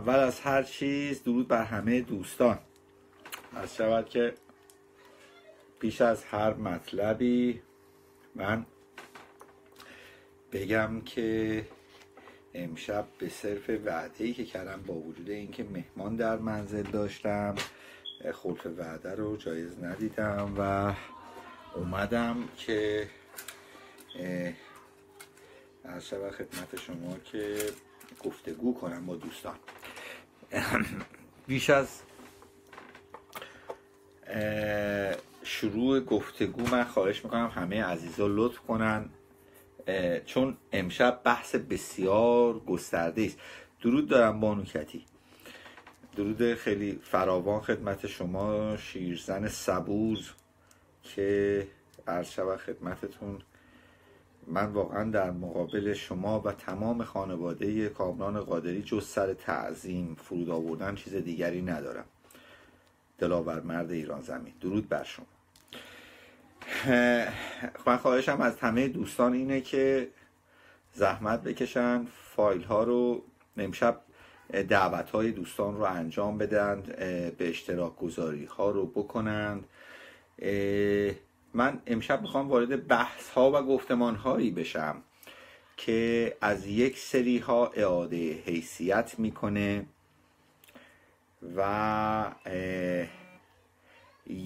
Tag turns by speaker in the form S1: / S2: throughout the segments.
S1: اول از هر چیز درود بر همه دوستان از شود که پیش از هر مطلبی من بگم که امشب به صرف وعده ای که کردم با وجود اینکه مهمان در منزل داشتم خلف وعده رو جایز ندیدم و اومدم که از شب خدمت شما که گفتگو کنم با دوستان بیش از شروع گفتگو من خواهش میکنم همه عزیزا لطف کنن چون امشب بحث بسیار گسترده است درود دارم بانو درود خیلی فراوان خدمت شما شیرزن صبور که عرض شود خدمتتون من واقعا در مقابل شما و تمام خانواده کامران قادری جز سر تعظیم فرود آوردن چیز دیگری ندارم دلاور مرد ایران زمین درود بر شما خب، من خواهشم از همه دوستان اینه که زحمت بکشن فایل ها رو امشب دعوت های دوستان رو انجام بدن به اشتراک گذاری ها رو بکنند من امشب میخوام وارد بحث ها و گفتمان هایی بشم که از یک سری ها اعاده حیثیت میکنه و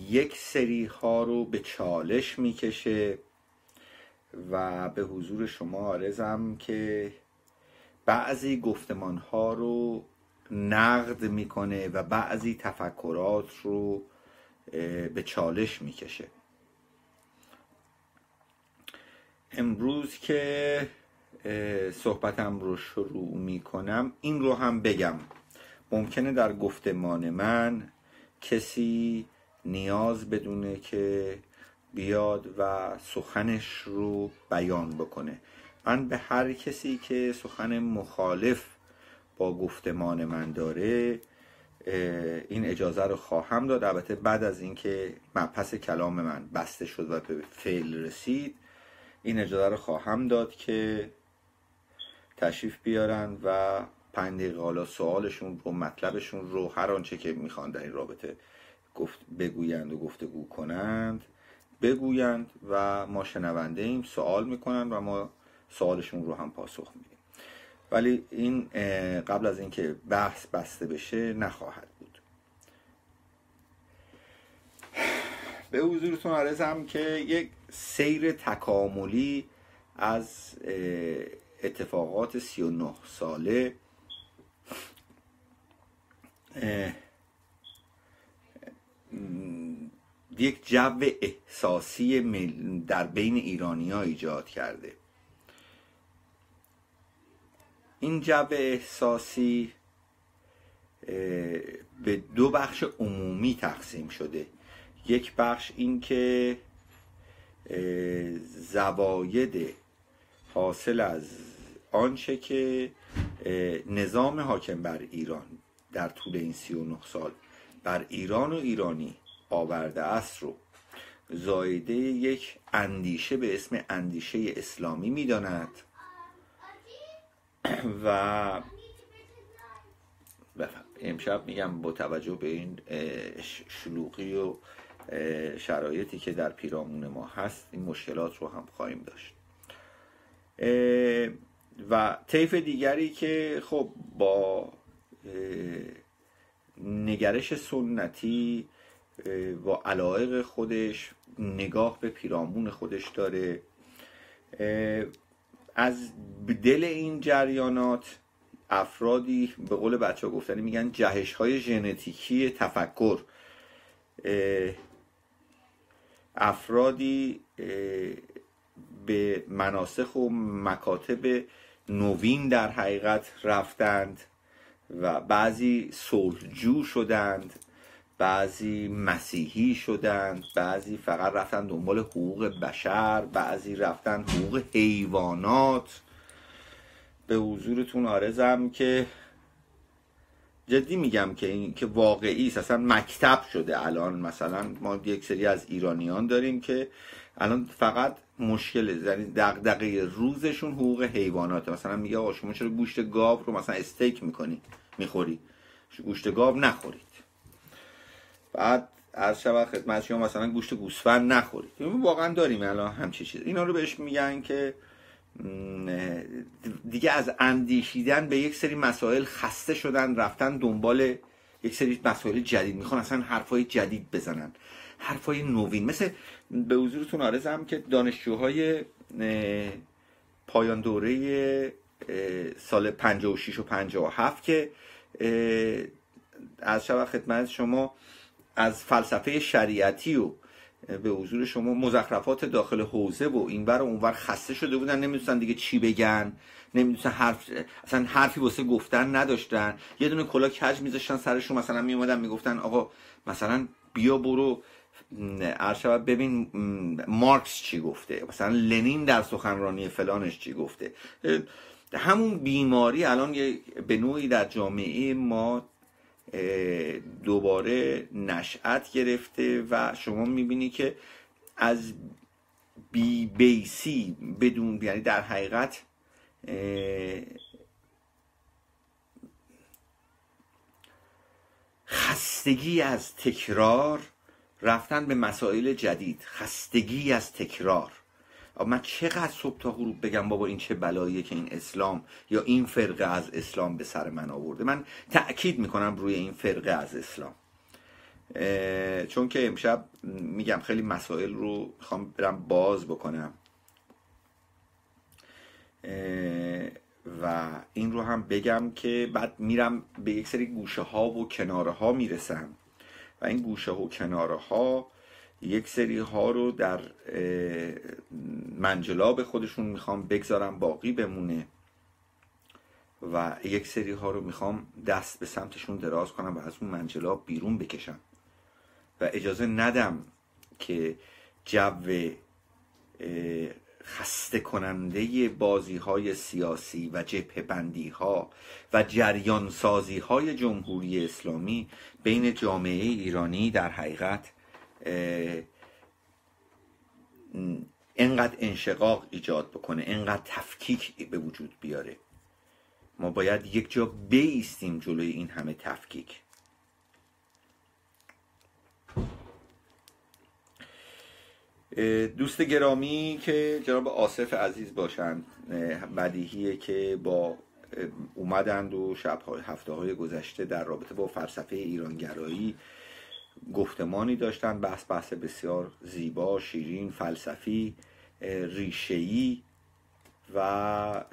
S1: یک سری ها رو به چالش میکشه و به حضور شما عرضم که بعضی گفتمان ها رو نقد میکنه و بعضی تفکرات رو به چالش میکشه امروز که صحبتم رو شروع می کنم این رو هم بگم ممکنه در گفتمان من کسی نیاز بدونه که بیاد و سخنش رو بیان بکنه من به هر کسی که سخن مخالف با گفتمان من داره این اجازه رو خواهم داد البته بعد از اینکه مبحث کلام من بسته شد و به فعل رسید این اجازه رو خواهم داد که تشریف بیارن و پنج دقیقه حالا سوالشون رو مطلبشون رو هر آنچه که میخوان در این رابطه گفت بگویند و گفتگو کنند بگویند و ما شنونده ایم سوال میکنند و ما سوالشون رو هم پاسخ میدیم ولی این قبل از اینکه بحث بسته بشه نخواهد به حضورتون عرضم که یک سیر تکاملی از اتفاقات 39 ساله یک جو احساسی در بین ایرانی ها ایجاد کرده این جو احساسی به دو بخش عمومی تقسیم شده یک بخش این که زواید حاصل از آنچه که نظام حاکم بر ایران در طول این 39 سال بر ایران و ایرانی آورده است رو زایده یک اندیشه به اسم اندیشه اسلامی میداند و امشب میگم با توجه به این شلوغی و شرایطی که در پیرامون ما هست این مشکلات رو هم خواهیم داشت و طیف دیگری که خب با نگرش سنتی با علایق خودش نگاه به پیرامون خودش داره از دل این جریانات افرادی به قول بچه ها گفتنی میگن جهش های ژنتیکی تفکر افرادی به مناسخ و مکاتب نوین در حقیقت رفتند و بعضی سلجو شدند بعضی مسیحی شدند بعضی فقط رفتن دنبال حقوق بشر بعضی رفتن حقوق حیوانات به حضورتون آرزم که جدی میگم که این که واقعی است اصلا مکتب شده الان مثلا ما یک سری از ایرانیان داریم که الان فقط مشکل یعنی دغدغه روزشون حقوق حیوانات مثلا میگه آقا شما چرا گوشت گاو رو مثلا استیک میکنی میخوری گوشت گاو نخورید بعد از شب خدمت شما مثلا گوشت گوسفند نخورید واقعا داریم الان همچی چیز اینا رو بهش میگن که دیگه از اندیشیدن به یک سری مسائل خسته شدن رفتن دنبال یک سری مسائل جدید میخوان اصلا حرفای جدید بزنن حرفای نوین مثل به حضورتون آرزم که دانشجوهای پایان دوره سال 56 و 57 که از شب خدمت شما از فلسفه شریعتی و به حضور شما مزخرفات داخل حوزه و اینور و اونور خسته شده بودن نمیدونستن دیگه چی بگن نمیدونستن حرف اصلا حرفی واسه گفتن نداشتن یه دونه کلا کج میذاشتن سرشون مثلا میومدن میگفتن آقا مثلا بیا برو شود ببین مارکس چی گفته مثلا لنین در سخنرانی فلانش چی گفته همون بیماری الان به نوعی در جامعه ما دوباره نشعت گرفته و شما میبینی که از بی بیسی بدون یعنی در حقیقت خستگی از تکرار رفتن به مسائل جدید خستگی از تکرار من چقدر صبح تا غروب بگم بابا این چه بلاییه که این اسلام یا این فرقه از اسلام به سر من آورده من تاکید میکنم روی این فرقه از اسلام چون که امشب میگم خیلی مسائل رو میخوام برم باز بکنم و این رو هم بگم که بعد میرم به یک سری گوشه ها و کناره ها میرسم و این گوشه و کناره ها یک سری ها رو در منجلاب خودشون میخوام بگذارم باقی بمونه و یک سری ها رو میخوام دست به سمتشون دراز کنم و از اون منجلاب بیرون بکشم و اجازه ندم که جو خسته کننده بازی های سیاسی و جبه بندی ها و جریان سازی های جمهوری اسلامی بین جامعه ایرانی در حقیقت انقدر انشقاق ایجاد بکنه انقدر تفکیک به وجود بیاره ما باید یک جا بیستیم جلوی این همه تفکیک دوست گرامی که جناب آصف عزیز باشند بدیهیه که با اومدند و شب هفته های گذشته در رابطه با فلسفه ایرانگرایی گفتمانی داشتن بحث بحث بسیار زیبا شیرین فلسفی ریشهای و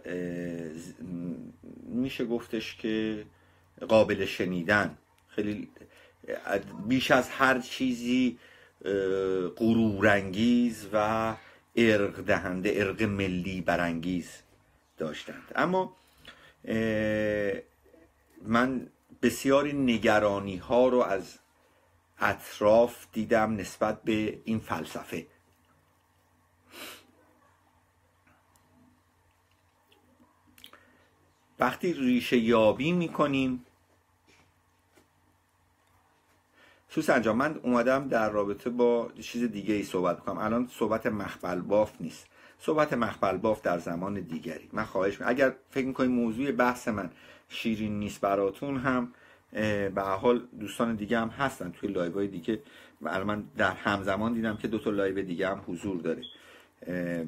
S1: میشه گفتش که قابل شنیدن خیلی بیش از هر چیزی غرورانگیز و ارق دهنده ارق ملی برانگیز داشتند اما من بسیاری نگرانی ها رو از اطراف دیدم نسبت به این فلسفه وقتی ریشه یابی میکنیم سوسن جان من اومدم در رابطه با چیز دیگه ای صحبت کنم الان صحبت مخبل باف نیست صحبت مخبل باف در زمان دیگری من خواهش می اگر فکر میکنید موضوع بحث من شیرین نیست براتون هم به حال دوستان دیگه هم هستن توی لایو های دیگه الان من در همزمان دیدم که دو تا لایو دیگه هم حضور داره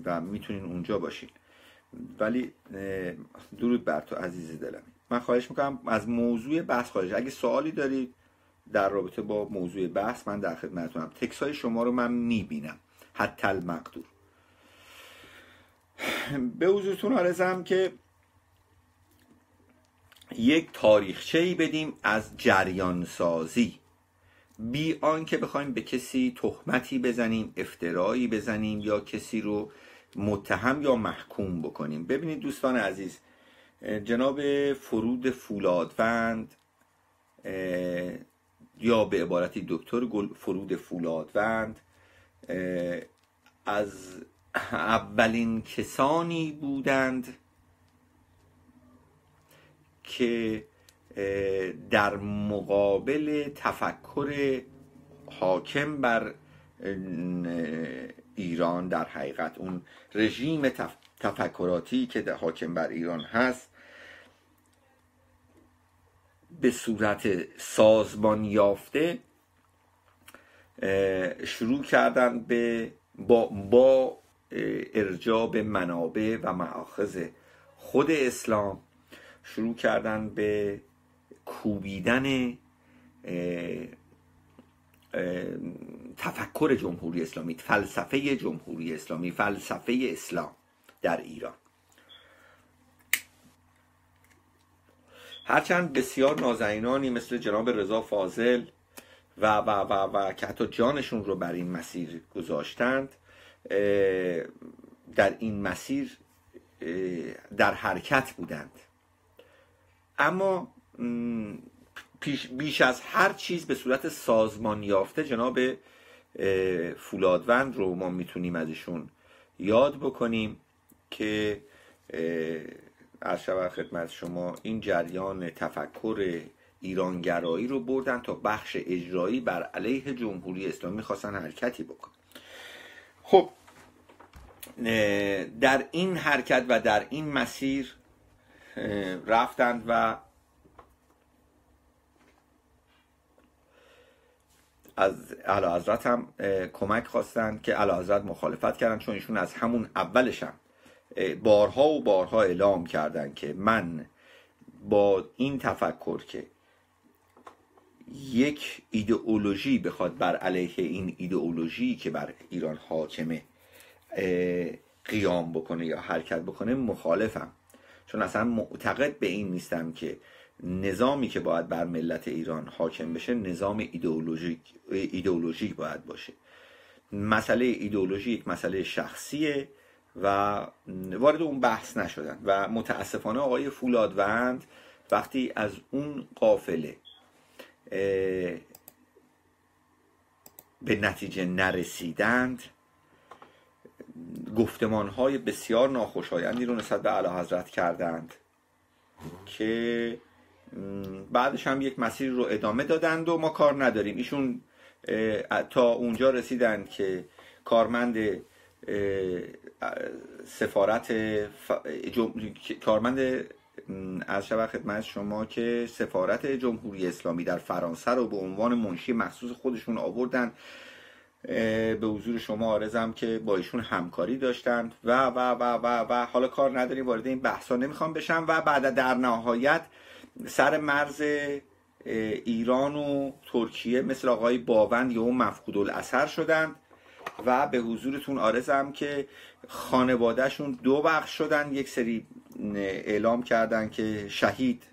S1: و میتونین اونجا باشین ولی درود بر تو عزیز دلم من خواهش میکنم از موضوع بحث خواهش اگه سوالی دارید در رابطه با موضوع بحث من در خدمتتونم تکس های شما رو من میبینم حتی المقدور به حضورتون آرزم که یک تاریخچه ای بدیم از جریان سازی بی آنکه بخوایم به کسی تهمتی بزنیم افترایی بزنیم یا کسی رو متهم یا محکوم بکنیم ببینید دوستان عزیز جناب فرود فولادوند یا به عبارتی دکتر فرود فولادوند از اولین کسانی بودند که در مقابل تفکر حاکم بر ایران در حقیقت اون رژیم تفکراتی که در حاکم بر ایران هست به صورت سازمان یافته شروع کردن به با, با ارجاب منابع و معاخذ خود اسلام شروع کردن به کوبیدن تفکر جمهوری اسلامی فلسفه جمهوری اسلامی فلسفه اسلام در ایران هرچند بسیار نازنینانی مثل جناب رضا فاضل و و و و که حتی جانشون رو بر این مسیر گذاشتند در این مسیر در حرکت بودند اما بیش از هر چیز به صورت سازمان یافته جناب فولادوند رو ما میتونیم ازشون یاد بکنیم که از شب خدمت شما این جریان تفکر ایرانگرایی رو بردن تا بخش اجرایی بر علیه جمهوری اسلامی خواستن حرکتی بکن خب در این حرکت و در این مسیر رفتند و از علا حضرت هم کمک خواستند که اعلی حضرت مخالفت کردن چون ایشون از همون اولش هم بارها و بارها اعلام کردند که من با این تفکر که یک ایدئولوژی بخواد بر علیه این ایدئولوژی که بر ایران حاکمه قیام بکنه یا حرکت بکنه مخالفم چون اصلا معتقد به این نیستم که نظامی که باید بر ملت ایران حاکم بشه نظام ایدئولوژیک ایدئولوژیک باید باشه مسئله ایدئولوژی یک مسئله شخصیه و وارد اون بحث نشدن و متاسفانه آقای فولادوند وقتی از اون قافله به نتیجه نرسیدند گفتمان های بسیار ناخوشایندی رو نسبت به اعلی حضرت کردند که بعدش هم یک مسیر رو ادامه دادند و ما کار نداریم ایشون تا اونجا رسیدند که کارمند سفارت جم... کارمند از خدمت شما که سفارت جمهوری اسلامی در فرانسه رو به عنوان منشی مخصوص خودشون آوردند به حضور شما آرزم که با ایشون همکاری داشتند و و و و و حالا کار نداریم وارد این بحثا نمیخوام بشم و بعد در نهایت سر مرز ایران و ترکیه مثل آقای باوند یا اون مفقود الاثر شدند و به حضورتون آرزم که خانوادهشون دو بخش شدن یک سری اعلام کردن که شهید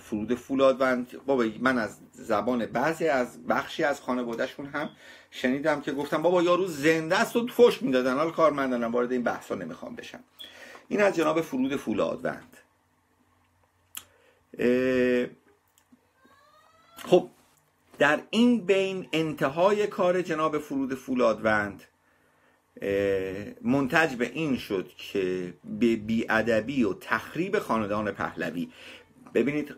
S1: فرود فولادوند بابا من از زبان بعضی از بخشی از خانوادهشون هم شنیدم که گفتم بابا یارو زنده است و فش میدادن حال کارمندانم وارد این بحثا نمیخوام بشم این از جناب فرود فولادوند خب در این بین انتهای کار جناب فرود فولادوند منتج به این شد که به بیادبی و تخریب خاندان پهلوی ببینید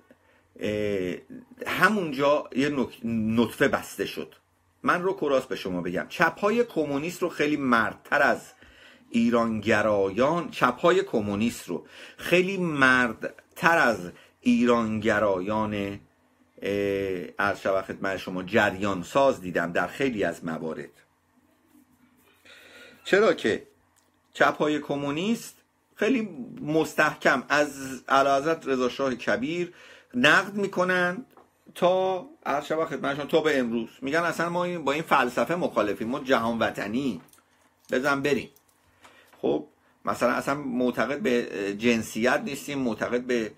S1: همونجا یه نطفه بسته شد من رو کراس به شما بگم چپ های کمونیست رو خیلی مردتر از ایرانگرایان چپ های کمونیست رو خیلی مردتر از ایرانگرایان از وقت خدمت شما جریان ساز دیدم در خیلی از موارد چرا که چپ های کمونیست خیلی مستحکم از اعلیحضرت رضا شاه کبیر نقد میکنن تا هر شب خدمتشون تا به امروز میگن اصلا ما با این فلسفه مخالفیم ما جهان وطنی بزن بریم خب مثلا اصلا معتقد به جنسیت نیستیم معتقد به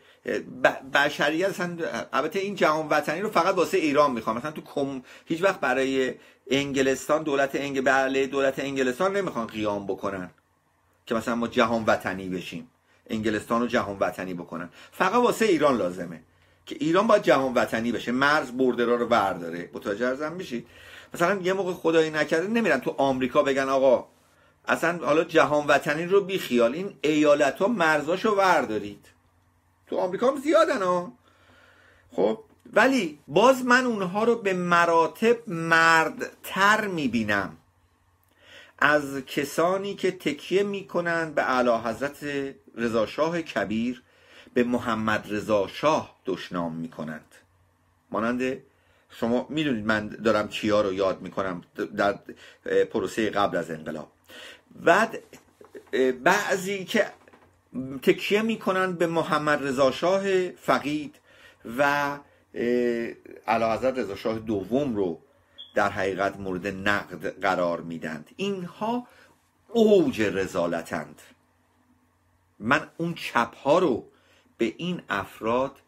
S1: بشریت اصلا البته این جهان وطنی رو فقط واسه ایران میخوام مثلا تو کم هیچ وقت برای انگلستان دولت انگ بله دولت انگلستان نمیخوان قیام بکنن که مثلا ما جهان وطنی بشیم انگلستان رو جهان وطنی بکنن فقط واسه ایران لازمه که ایران باید جهان وطنی بشه مرز بردرا رو برداره متوجه ارزم میشید مثلا یه موقع خدایی نکرده نمیرن تو آمریکا بگن آقا اصلا حالا جهان وطنی رو بیخیال این ایالت ها رو وردارید تو آمریکا هم زیادن ها خب ولی باز من اونها رو به مراتب مردتر میبینم از کسانی که تکیه میکنن به اعلی حضرت شاه کبیر به محمد رضا شاه دشنام میکنند مانند شما میدونید من دارم کیا رو یاد میکنم در پروسه قبل از انقلاب بعد بعضی که تکیه میکنند به محمد رضا شاه فقید و حضرت رضا شاه دوم رو در حقیقت مورد نقد قرار میدند اینها اوج رزالتند من اون چپ ها رو به این افراد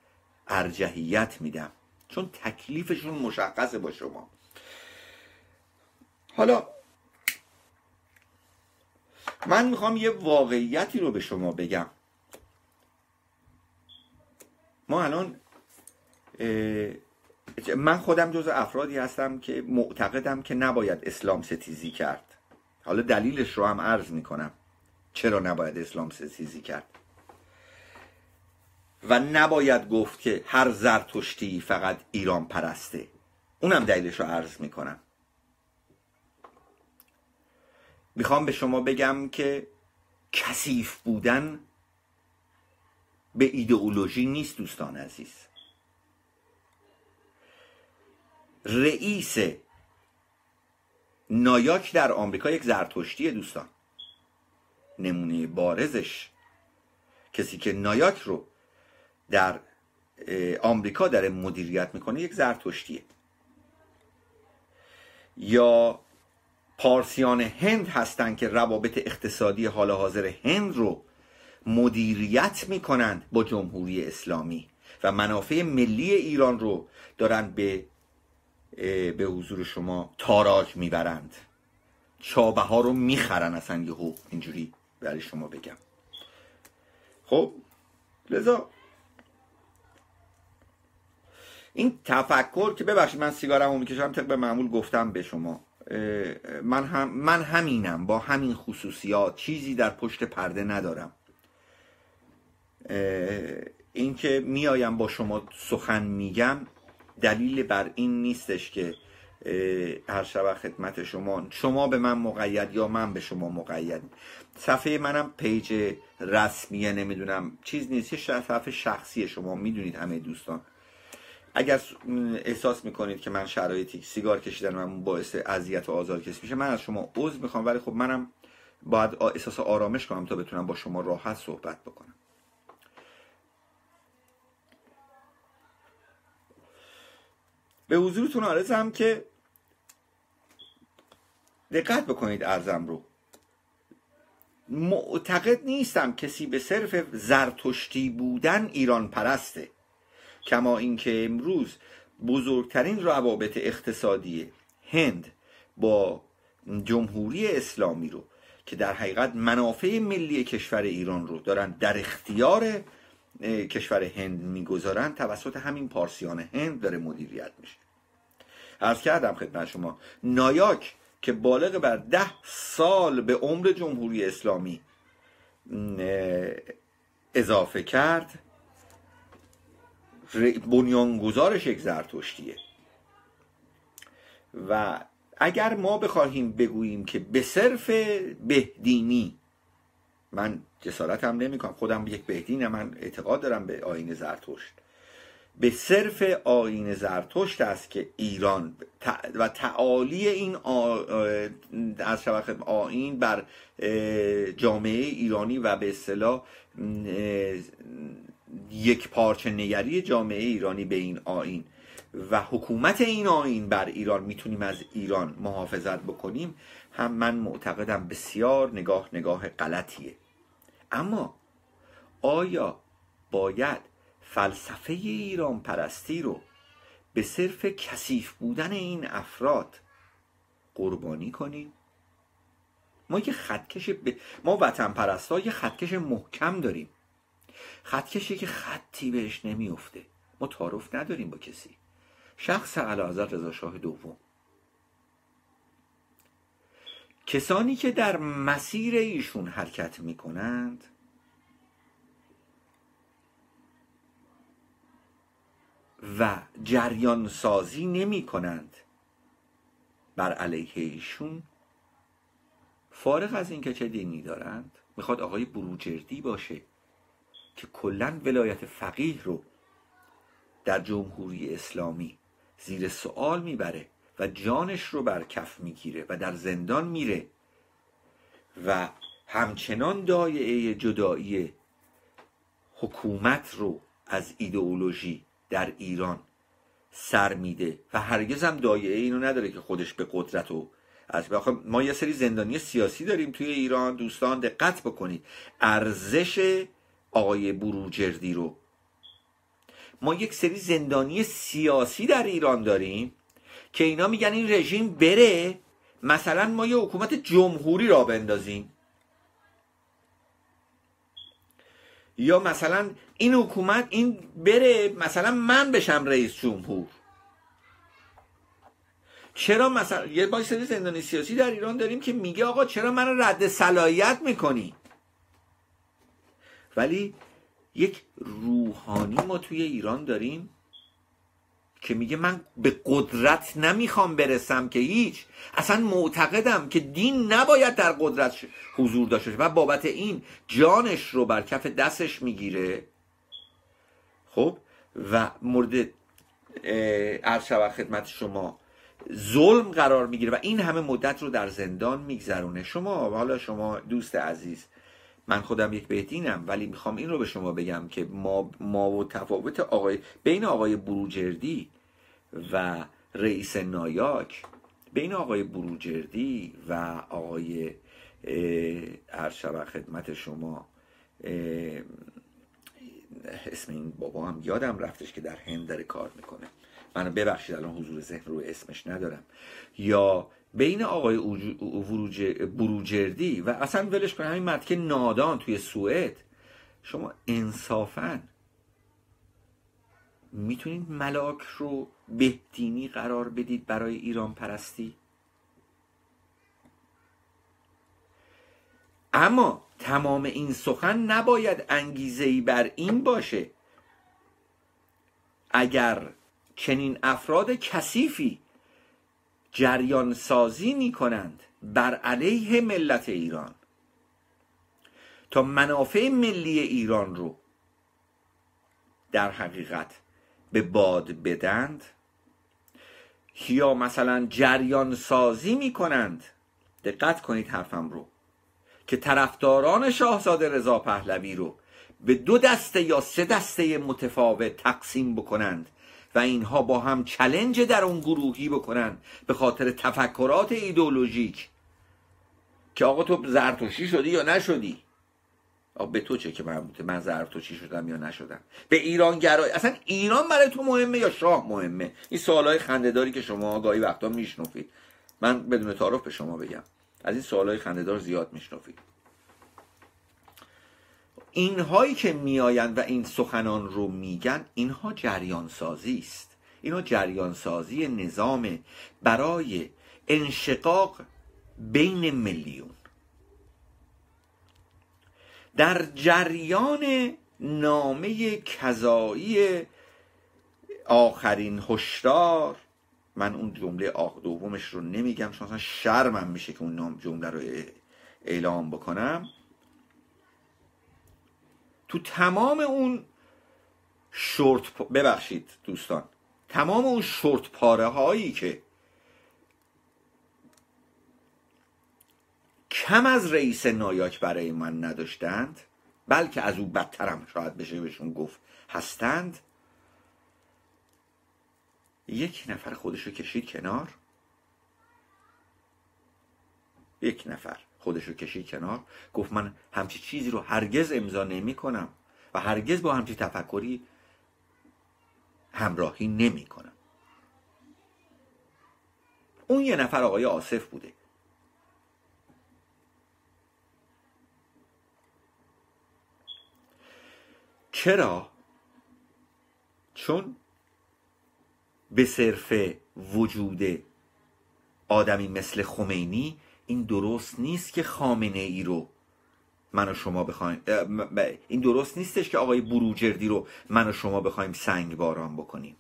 S1: ارجحیت میدم چون تکلیفشون مشخصه با شما حالا من میخوام یه واقعیتی رو به شما بگم ما الان من خودم جز افرادی هستم که معتقدم که نباید اسلام ستیزی کرد حالا دلیلش رو هم عرض میکنم چرا نباید اسلام ستیزی کرد و نباید گفت که هر زرتشتی فقط ایران پرسته اونم دلیلش رو عرض میکنم میخوام به شما بگم که کثیف بودن به ایدئولوژی نیست دوستان عزیز رئیس نایاک در آمریکا یک زرتشتی دوستان نمونه بارزش کسی که نایاک رو در آمریکا داره مدیریت میکنه یک زرتشتیه یا پارسیان هند هستند که روابط اقتصادی حال حاضر هند رو مدیریت میکنند با جمهوری اسلامی و منافع ملی ایران رو دارن به به حضور شما تاراج میبرند چابه ها رو میخرن اصلا یهو اینجوری برای شما بگم خب لذا این تفکر که ببخشید من سیگارمو میکشم به معمول گفتم به شما من, هم من همینم با همین خصوصیات چیزی در پشت پرده ندارم اینکه میایم با شما سخن میگم دلیل بر این نیستش که هر شب خدمت شما شما به من مقید یا من به شما مقید صفحه منم پیج رسمیه نمیدونم چیز نیست صفحه شخصی شما میدونید همه دوستان اگر احساس میکنید که من شرایطی سیگار کشیدن من باعث اذیت و آزار کسی میشه من از شما عذر میخوام ولی خب منم باید احساس آرامش کنم تا بتونم با شما راحت صحبت بکنم به حضورتون عرضم که دقت بکنید ارزم رو معتقد نیستم کسی به صرف زرتشتی بودن ایران پرسته کما اینکه امروز بزرگترین روابط اقتصادی هند با جمهوری اسلامی رو که در حقیقت منافع ملی کشور ایران رو دارن در اختیار کشور هند میگذارن توسط همین پارسیان هند داره مدیریت میشه از کردم خدمت شما نایاک که بالغ بر ده سال به عمر جمهوری اسلامی اضافه کرد بنیانگذارش یک زرتشتیه و اگر ما بخواهیم بگوییم که به صرف بهدینی من جسارت هم نمی کنم خودم یک بهدینه من اعتقاد دارم به آین زرتشت به صرف آین زرتشت است که ایران و تعالی این آ... از آین بر جامعه ایرانی و به اصطلاح یک پارچه نگری جامعه ایرانی به این آین و حکومت این آین بر ایران میتونیم از ایران محافظت بکنیم هم من معتقدم بسیار نگاه نگاه غلطیه اما آیا باید فلسفه ایران پرستی رو به صرف کثیف بودن این افراد قربانی کنیم ما یه خطکش ما وطن پرستا یه خطکش محکم داریم خط کشی که خطی بهش نمیفته ما تعارف نداریم با کسی شخص اعلیحضرت رضا شاه دوم کسانی که در مسیر ایشون حرکت میکنند و جریان سازی نمی کنند بر علیه ایشون فارغ از اینکه چه دینی دارند میخواد آقای بروجردی باشه که کلا ولایت فقیه رو در جمهوری اسلامی زیر سوال میبره و جانش رو بر کف میگیره و در زندان میره و همچنان دایعه جدایی حکومت رو از ایدئولوژی در ایران سر میده و هرگز هم دایعه اینو نداره که خودش به قدرت و از خب، ما یه سری زندانی سیاسی داریم توی ایران دوستان دقت بکنید ارزش آقای بروجردی رو ما یک سری زندانی سیاسی در ایران داریم که اینا میگن این رژیم بره مثلا ما یه حکومت جمهوری را بندازیم یا مثلا این حکومت این بره مثلا من بشم رئیس جمهور چرا مثلا یه سری زندانی سیاسی در ایران داریم که میگه آقا چرا من رد صلاحیت میکنی ولی یک روحانی ما توی ایران داریم که میگه من به قدرت نمیخوام برسم که هیچ اصلا معتقدم که دین نباید در قدرت حضور داشته و بابت این جانش رو بر کف دستش میگیره خب و مورد و خدمت شما ظلم قرار میگیره و این همه مدت رو در زندان میگذرونه شما حالا شما دوست عزیز من خودم یک بهدینم ولی میخوام این رو به شما بگم که ما, ما و تفاوت آقای بین آقای بروجردی و رئیس نایاک بین آقای بروجردی و آقای هر شب خدمت شما اسم این بابا هم یادم رفتش که در هند داره کار میکنه من ببخشید الان حضور ذهن رو اسمش ندارم یا بین آقای بروجردی و اصلا ولش کن همین که نادان توی سوئد شما انصافا میتونید ملاک رو بهدینی قرار بدید برای ایران پرستی اما تمام این سخن نباید انگیزه ای بر این باشه اگر چنین افراد کثیفی جریان سازی می کنند بر علیه ملت ایران تا منافع ملی ایران رو در حقیقت به باد بدند یا مثلا جریان سازی می کنند دقت کنید حرفم رو که طرفداران شاهزاده رضا پهلوی رو به دو دسته یا سه دسته متفاوت تقسیم بکنند و اینها با هم چلنج در اون گروهی بکنن به خاطر تفکرات ایدولوژیک که آقا تو زرتشتی شدی یا نشدی به تو چه که مربوطه من زرتشتی شدم یا نشدم به ایران گرای اصلا ایران برای تو مهمه یا شاه مهمه این سوالای خندهداری که شما گاهی وقتا میشنفید من بدون تعارف به شما بگم از این سوالای خندهدار زیاد میشنفید اینهایی که میآیند و این سخنان رو میگن اینها جریان سازی است اینها جریان سازی نظام برای انشقاق بین میلیون در جریان نامه کذایی آخرین هشدار من اون جمله آخ دومش رو نمیگم چون اصلا شرمم میشه که اون نام جمله رو اعلام بکنم تو تمام اون شورت ببخشید دوستان تمام اون شورت پاره هایی که کم از رئیس نایاک برای من نداشتند بلکه از او بدترم شاید بشه بهشون گفت هستند یک نفر خودشو کشید کنار یک نفر خودش رو کشید کنار گفت من همچی چیزی رو هرگز امضا نمی کنم و هرگز با همچی تفکری همراهی نمی کنم اون یه نفر آقای آصف بوده چرا؟ چون به صرف وجود آدمی مثل خمینی این درست نیست که خامنه ای رو من و شما بخوایم این درست نیستش که آقای بروجردی رو من و شما بخوایم سنگ باران بکنیم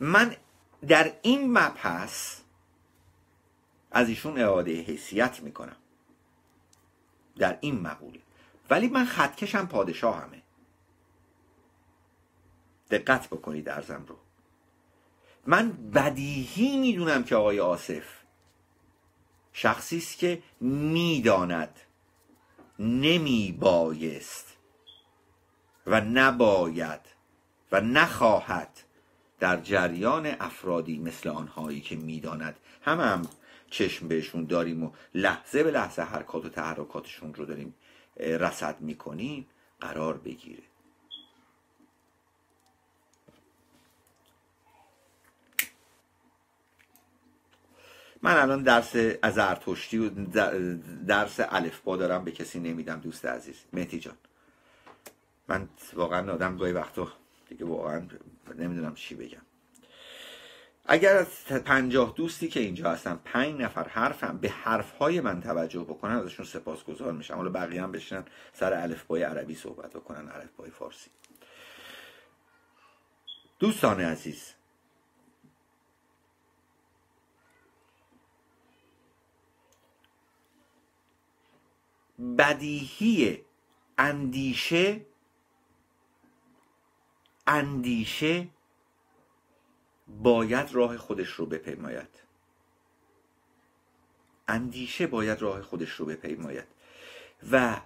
S1: من در این مبحث از ایشون اعاده حیثیت میکنم در این مقوله ولی من خطکشم همه دقت بکنید ارزم رو من بدیهی میدونم که آقای آصف شخصی است که میداند نمیبایست و نباید و نخواهد در جریان افرادی مثل آنهایی که میداند هم هم چشم بهشون داریم و لحظه به لحظه حرکات و تحرکاتشون رو داریم رصد میکنیم قرار بگیره من الان درس از و درس الفبا دارم به کسی نمیدم دوست عزیز مهدی جان من واقعا آدم گاهی وقتا دیگه واقعا نمیدونم چی بگم اگر از پنجاه دوستی که اینجا هستن پنج نفر حرفم به حرفهای من توجه بکنن ازشون سپاسگزار میشم حالا بقیه هم بشینن سر الفبای عربی صحبت بکنن الفبای فارسی دوستان عزیز بدیهی اندیشه اندیشه باید راه خودش رو بپیماید اندیشه باید راه خودش رو بپیماید و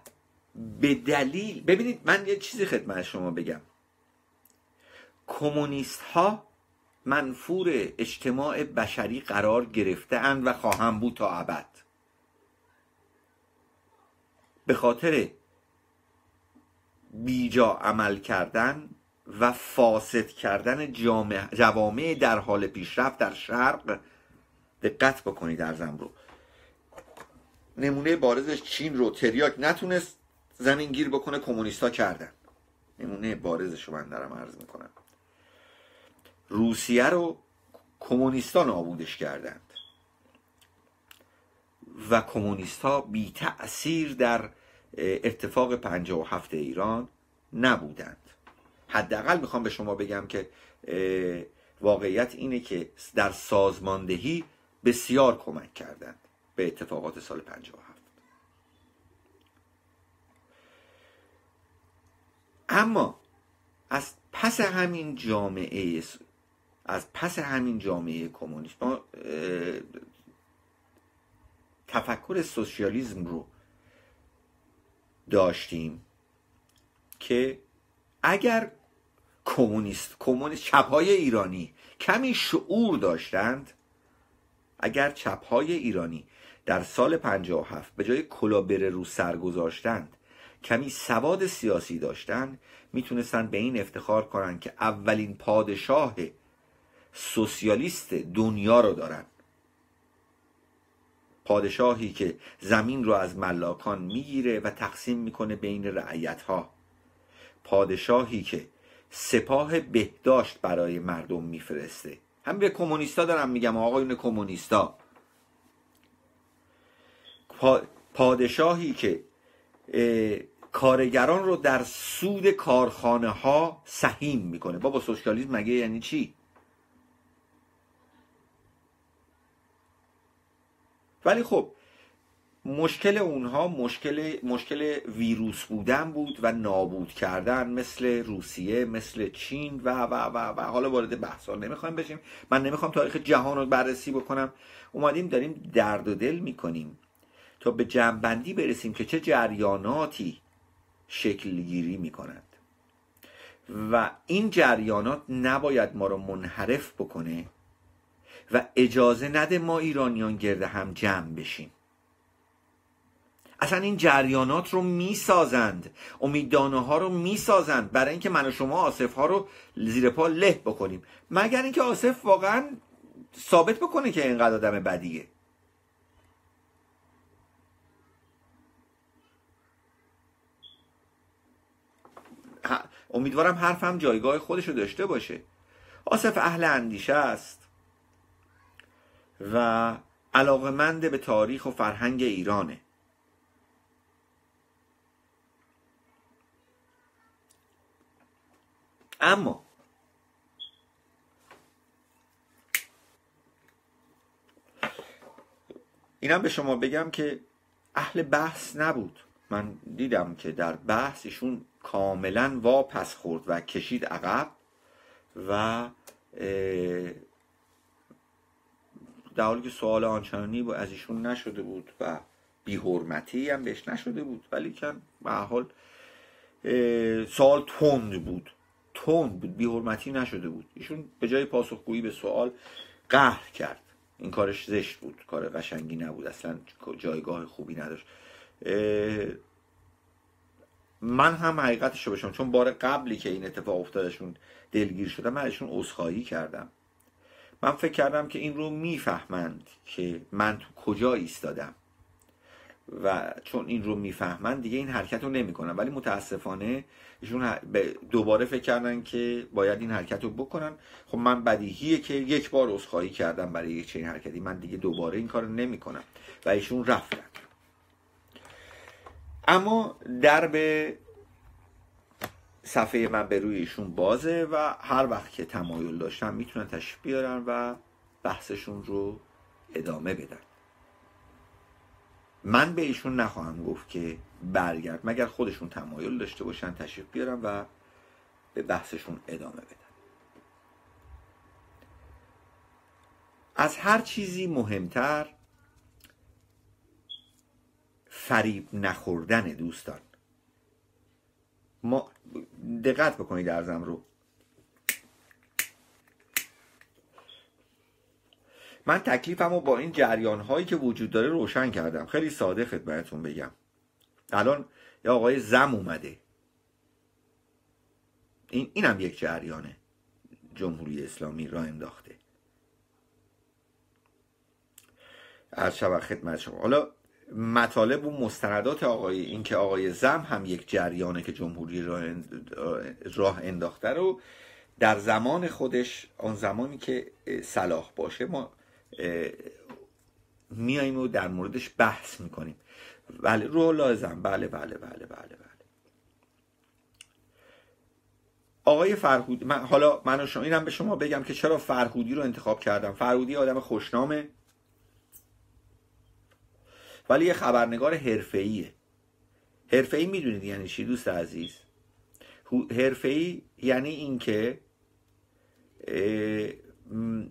S1: به دلیل ببینید من یه چیزی خدمت شما بگم کمونیست ها منفور اجتماع بشری قرار گرفته اند و خواهم بود تا ابد به خاطر بیجا عمل کردن و فاسد کردن جوامع در حال پیشرفت در شرق دقت بکنید ارزم رو نمونه بارزش چین رو تریاک نتونست زمین گیر بکنه کمونیستا کردن نمونه بارزش رو من دارم عرض میکنم روسیه رو کمونیستا نابودش کردن و کمونیست ها بی تأثیر در اتفاق 57 ایران نبودند حداقل میخوام به شما بگم که واقعیت اینه که در سازماندهی بسیار کمک کردند به اتفاقات سال 57 اما از پس همین جامعه از پس همین جامعه کمونیست ما تفکر سوسیالیزم رو داشتیم که اگر کمونیست کمونیست چپهای ایرانی کمی شعور داشتند اگر چپهای ایرانی در سال 57 به جای کلابر رو سر گذاشتند کمی سواد سیاسی داشتند میتونستند به این افتخار کنند که اولین پادشاه سوسیالیست دنیا رو دارند پادشاهی که زمین رو از ملاکان میگیره و تقسیم میکنه بین رعیت ها پادشاهی که سپاه بهداشت برای مردم میفرسته هم به کمونیستا دارم میگم آقایون کمونیستا پادشاهی که کارگران رو در سود کارخانه ها سهیم میکنه بابا سوشیالیسم مگه یعنی چی ولی خب مشکل اونها مشکل, مشکل ویروس بودن بود و نابود کردن مثل روسیه مثل چین و و و و حالا وارد بحثا نمیخوایم بشیم من نمیخوام تاریخ جهان رو بررسی بکنم اومدیم داریم درد و دل میکنیم تا به جنبندی برسیم که چه جریاناتی شکل گیری میکنند و این جریانات نباید ما رو منحرف بکنه و اجازه نده ما ایرانیان گرد هم جمع بشیم اصلا این جریانات رو میسازند امیددانه ها رو میسازند برای اینکه من و شما آصف ها رو زیر پا له بکنیم مگر اینکه آصف واقعا ثابت بکنه که اینقدر آدم بدیه امیدوارم حرفم جایگاه خودش رو داشته باشه آصف اهل اندیشه است و علاقمند به تاریخ و فرهنگ ایرانه اما اینم به شما بگم که اهل بحث نبود من دیدم که در بحث ایشون کاملا واپس خورد و کشید عقب و در حالی که سوال آنچنانی با از ایشون نشده بود و بیحرمتی هم بهش نشده بود ولی کن به حال سوال تند بود تند بود حرمتی نشده بود ایشون به جای پاسخگویی به سوال قهر کرد این کارش زشت بود کار قشنگی نبود اصلا جایگاه خوبی نداشت من هم حقیقتش رو بشم چون بار قبلی که این اتفاق افتادشون دلگیر شدم من ازشون عذرخواهی کردم من فکر کردم که این رو میفهمند که من تو کجا ایستادم و چون این رو میفهمند دیگه این حرکت رو نمیکنن ولی متاسفانه ایشون دوباره فکر کردن که باید این حرکت رو بکنن خب من بدیهیه که یک بار عذرخواهی کردم برای یک چنین حرکتی من دیگه دوباره این کار رو نمیکنم و ایشون رفتن اما درب صفحه من به روی ایشون بازه و هر وقت که تمایل داشتن میتونن تشریف بیارن و بحثشون رو ادامه بدن من به ایشون نخواهم گفت که برگرد مگر خودشون تمایل داشته باشن تشریف بیارن و به بحثشون ادامه بدن از هر چیزی مهمتر فریب نخوردن دوستان ما دقت بکنید ارزم رو من تکلیفم رو با این جریان هایی که وجود داره روشن کردم خیلی ساده خدمتتون بگم الان یه آقای زم اومده این اینم یک جریانه جمهوری اسلامی را انداخته از شب خدمت شما حالا مطالب و مستندات آقای اینکه آقای زم هم یک جریانه که جمهوری راه انداخته رو در زمان خودش آن زمانی که صلاح باشه ما میاییم و در موردش بحث میکنیم بله رو لازم بله بله بله بله بله آقای فرهودی من حالا من شما اینم به شما بگم که چرا فرهودی رو انتخاب کردم فرهودی آدم خوشنامه ولی یه خبرنگار حرفه‌ایه حرفه‌ای میدونید یعنی چی دوست عزیز حرفه‌ای یعنی اینکه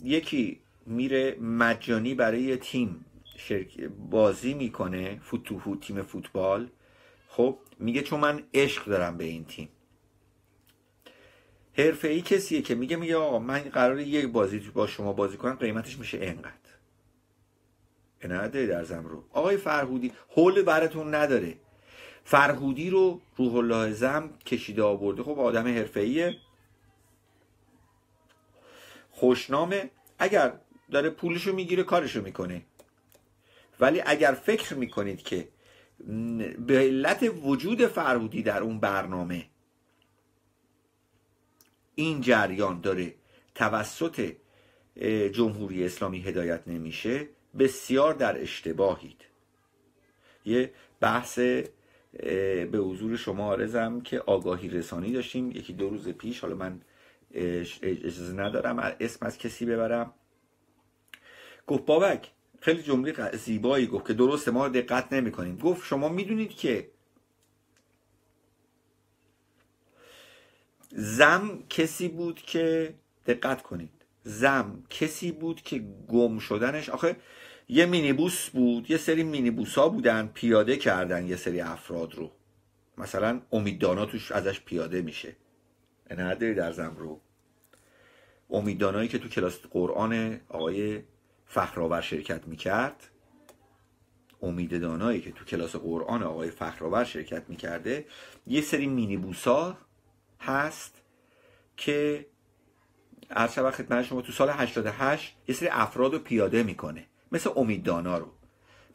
S1: یکی میره مجانی برای یه تیم بازی میکنه فوتو تیم فوتبال خب میگه چون من عشق دارم به این تیم حرفه ای کسیه که میگه میگه آقا من قرار یک بازی با شما بازی کنم قیمتش میشه انقدر عنایت در زم رو آقای فرهودی حول براتون نداره فرهودی رو روح الله زم کشیده آورده خب آدم حرفه‌ایه خوشنامه اگر داره پولشو میگیره کارشو میکنه ولی اگر فکر میکنید که به علت وجود فرهودی در اون برنامه این جریان داره توسط جمهوری اسلامی هدایت نمیشه بسیار در اشتباهید یه بحث به حضور شما آرزم که آگاهی رسانی داشتیم یکی دو روز پیش حالا من اجازه ندارم اسم از کسی ببرم گفت بابک خیلی جمله زیبایی گفت که درست ما دقت نمی کنیم گفت شما میدونید که زم کسی بود که دقت کنید زم کسی بود که گم شدنش آخه یه مینیبوس بود یه سری مینیبوس ها بودن پیاده کردن یه سری افراد رو مثلا امیددانا توش ازش پیاده میشه نداری در رو امیدانایی که تو کلاس قرآن آقای فخرآور شرکت میکرد دانایی که تو کلاس قرآن آقای فخرآور شرکت میکرده یه سری مینیبوس ها هست که عرض وقت خدمت شما تو سال 88 یه سری افراد رو پیاده میکنه مثل امید دانا رو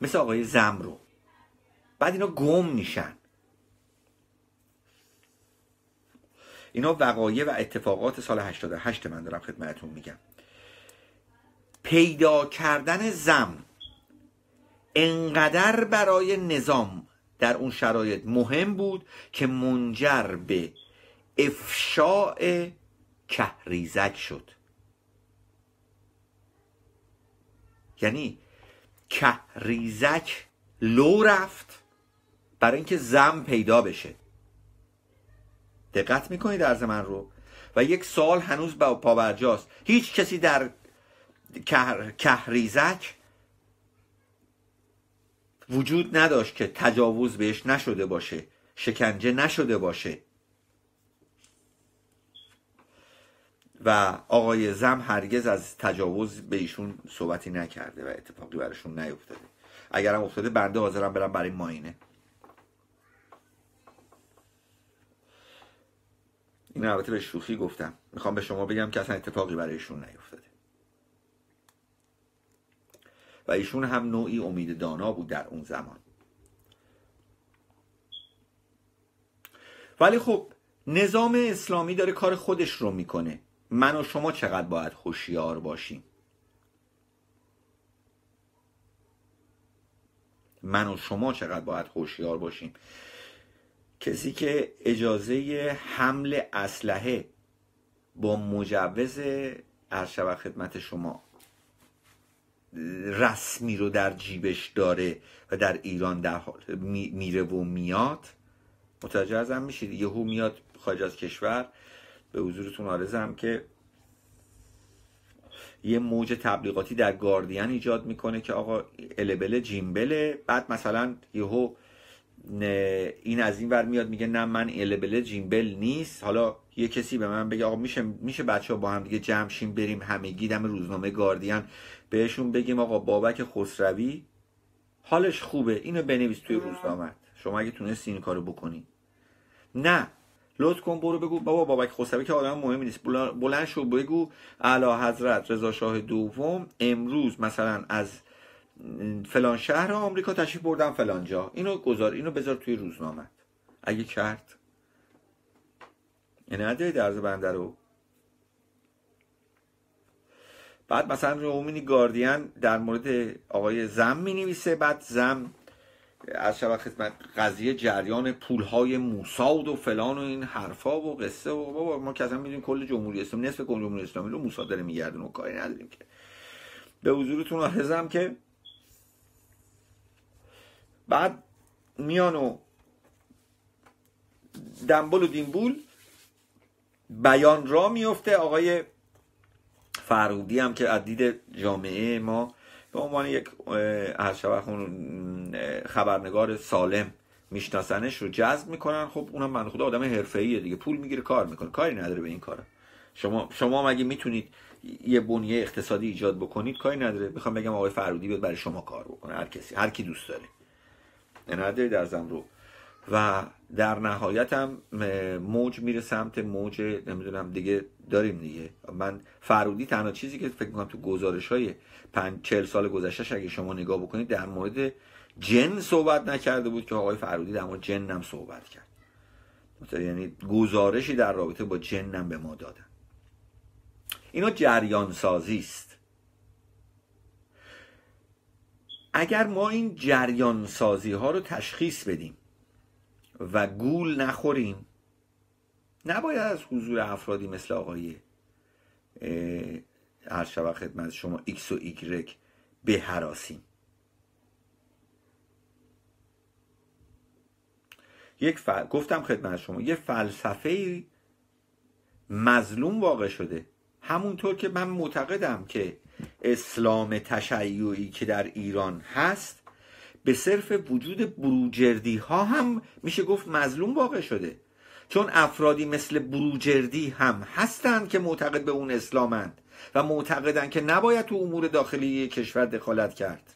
S1: مثل آقای زم رو بعد اینا گم میشن اینا وقایع و اتفاقات سال 88 من دارم خدمتتون میگم پیدا کردن زم انقدر برای نظام در اون شرایط مهم بود که منجر به افشاع کهریزک شد یعنی که ریزک لو رفت برای اینکه زم پیدا بشه دقت میکنید درز من رو و یک سال هنوز با پاورجاست هیچ کسی در کهریزک وجود نداشت که تجاوز بهش نشده باشه شکنجه نشده باشه و آقای زم هرگز از تجاوز به ایشون صحبتی نکرده و اتفاقی براشون نیفتاده اگرم افتاده بنده حاضرم برم برای ماینه این البته به شوخی گفتم میخوام به شما بگم که اصلا اتفاقی برای ایشون نیفتاده و ایشون هم نوعی امید دانا بود در اون زمان ولی خب نظام اسلامی داره کار خودش رو میکنه من و شما چقدر باید هوشیار باشیم من و شما چقدر باید هوشیار باشیم کسی که اجازه حمل اسلحه با مجوز ارشب خدمت شما رسمی رو در جیبش داره و در ایران در حال میره و میاد متوجه ازم میشید یهو میاد خارج از کشور به حضورتون آرزم که یه موج تبلیغاتی در گاردین ایجاد میکنه که آقا البله جیمبله بعد مثلا یهو این از این ور میاد میگه نه من البله جیمبل نیست حالا یه کسی به من بگه آقا میشه میشه بچه ها با هم دیگه جمع بریم همه گیدم روزنامه گاردین بهشون بگیم آقا بابک خسروی حالش خوبه اینو بنویس توی روزنامه شما اگه تونستی این کارو بکنی نه لطف کن برو بگو بابا بابک خسروی که آدم مهمی نیست بلند شو بگو علا حضرت رضا شاه دوم امروز مثلا از فلان شهر آمریکا تشریف بردن فلان جا اینو گذار اینو بذار توی روزنامه اگه کرد این یعنی نده درز بنده رو بعد مثلا رومینی گاردین در مورد آقای زم می نویسه بعد زم از شب خدمت قضیه جریان های موساد و فلان و این حرفا و قصه و بابا ما که اصلا میدونیم کل جمهوری اسلامی نصف کل جمهوری اسلامی رو موساد داره میگردن و کاری نداریم که به حضورتون آرزم که بعد میان و دنبل و دینبول بیان را میفته آقای فرودی هم که از جامعه ما به عنوان یک اون خبرنگار سالم میشناسنش رو جذب میکنن خب اونم من خدا آدم حرفه‌ایه دیگه پول میگیره کار میکنه کاری نداره به این کارا شما شما مگه میتونید یه بنیه اقتصادی ایجاد بکنید کاری نداره میخوام بگم آقای فرودی بیاد برای شما کار بکنه هر کسی هر کی دوست داره نداره یعنی در رو و در نهایت هم موج میره سمت موج نمیدونم دیگه داریم دیگه من فرودی تنها چیزی که فکر میکنم تو گزارش های پنج سال گذشتهش اگه شما نگاه بکنید در مورد جن صحبت نکرده بود که آقای فرودی در مورد جن هم صحبت کرد یعنی گزارشی در رابطه با جن هم به ما دادن اینا جریان سازی است اگر ما این جریان سازی ها رو تشخیص بدیم و گول نخوریم نباید از حضور افرادی مثل آقای هر شب خدمت شما ایکس و ایگرک به هراسیم یک گفتم خدمت شما یه فلسفه مظلوم واقع شده همونطور که من معتقدم که اسلام تشیعی که در ایران هست به صرف وجود بروجردی ها هم میشه گفت مظلوم واقع شده چون افرادی مثل بروجردی هم هستند که معتقد به اون اسلامند و معتقدند که نباید تو امور داخلی کشور دخالت کرد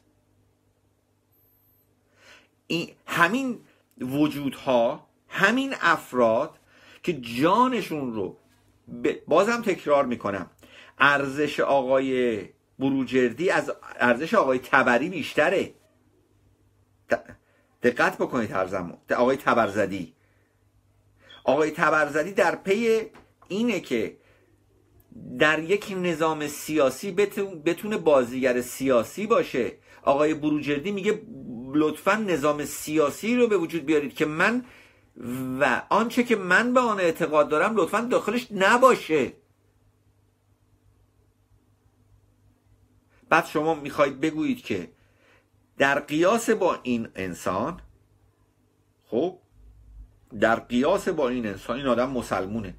S1: این همین وجودها همین افراد که جانشون رو بازم تکرار میکنم ارزش آقای بروجردی از ارزش آقای تبری بیشتره دقت بکنید هر آقای تبرزدی آقای تبرزدی در پی اینه که در یک نظام سیاسی بتونه بازیگر سیاسی باشه آقای بروجردی میگه لطفا نظام سیاسی رو به وجود بیارید که من و آنچه که من به آن اعتقاد دارم لطفا داخلش نباشه بعد شما میخواید بگویید که در قیاس با این انسان خب در قیاس با این انسان این آدم مسلمونه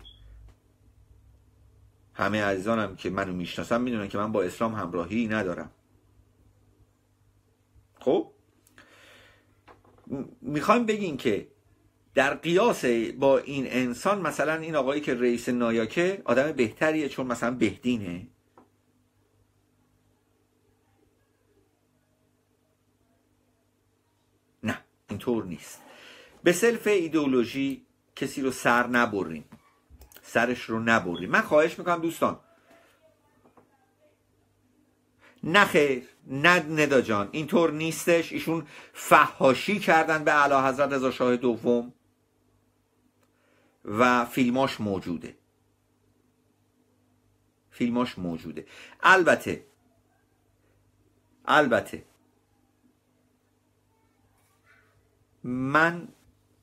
S1: همه عزیزانم که منو میشناسم میدونن که من با اسلام همراهی ندارم خب میخوایم بگین که در قیاس با این انسان مثلا این آقایی که رئیس نایاکه آدم بهتریه چون مثلا بهدینه اینطور نیست به سلف ایدئولوژی کسی رو سر نبریم سرش رو نبریم من خواهش میکنم دوستان نه خیر نه ندا جان اینطور نیستش ایشون فهاشی کردن به اعلی حضرت رضا شاه دوم و فیلماش موجوده فیلماش موجوده البته البته من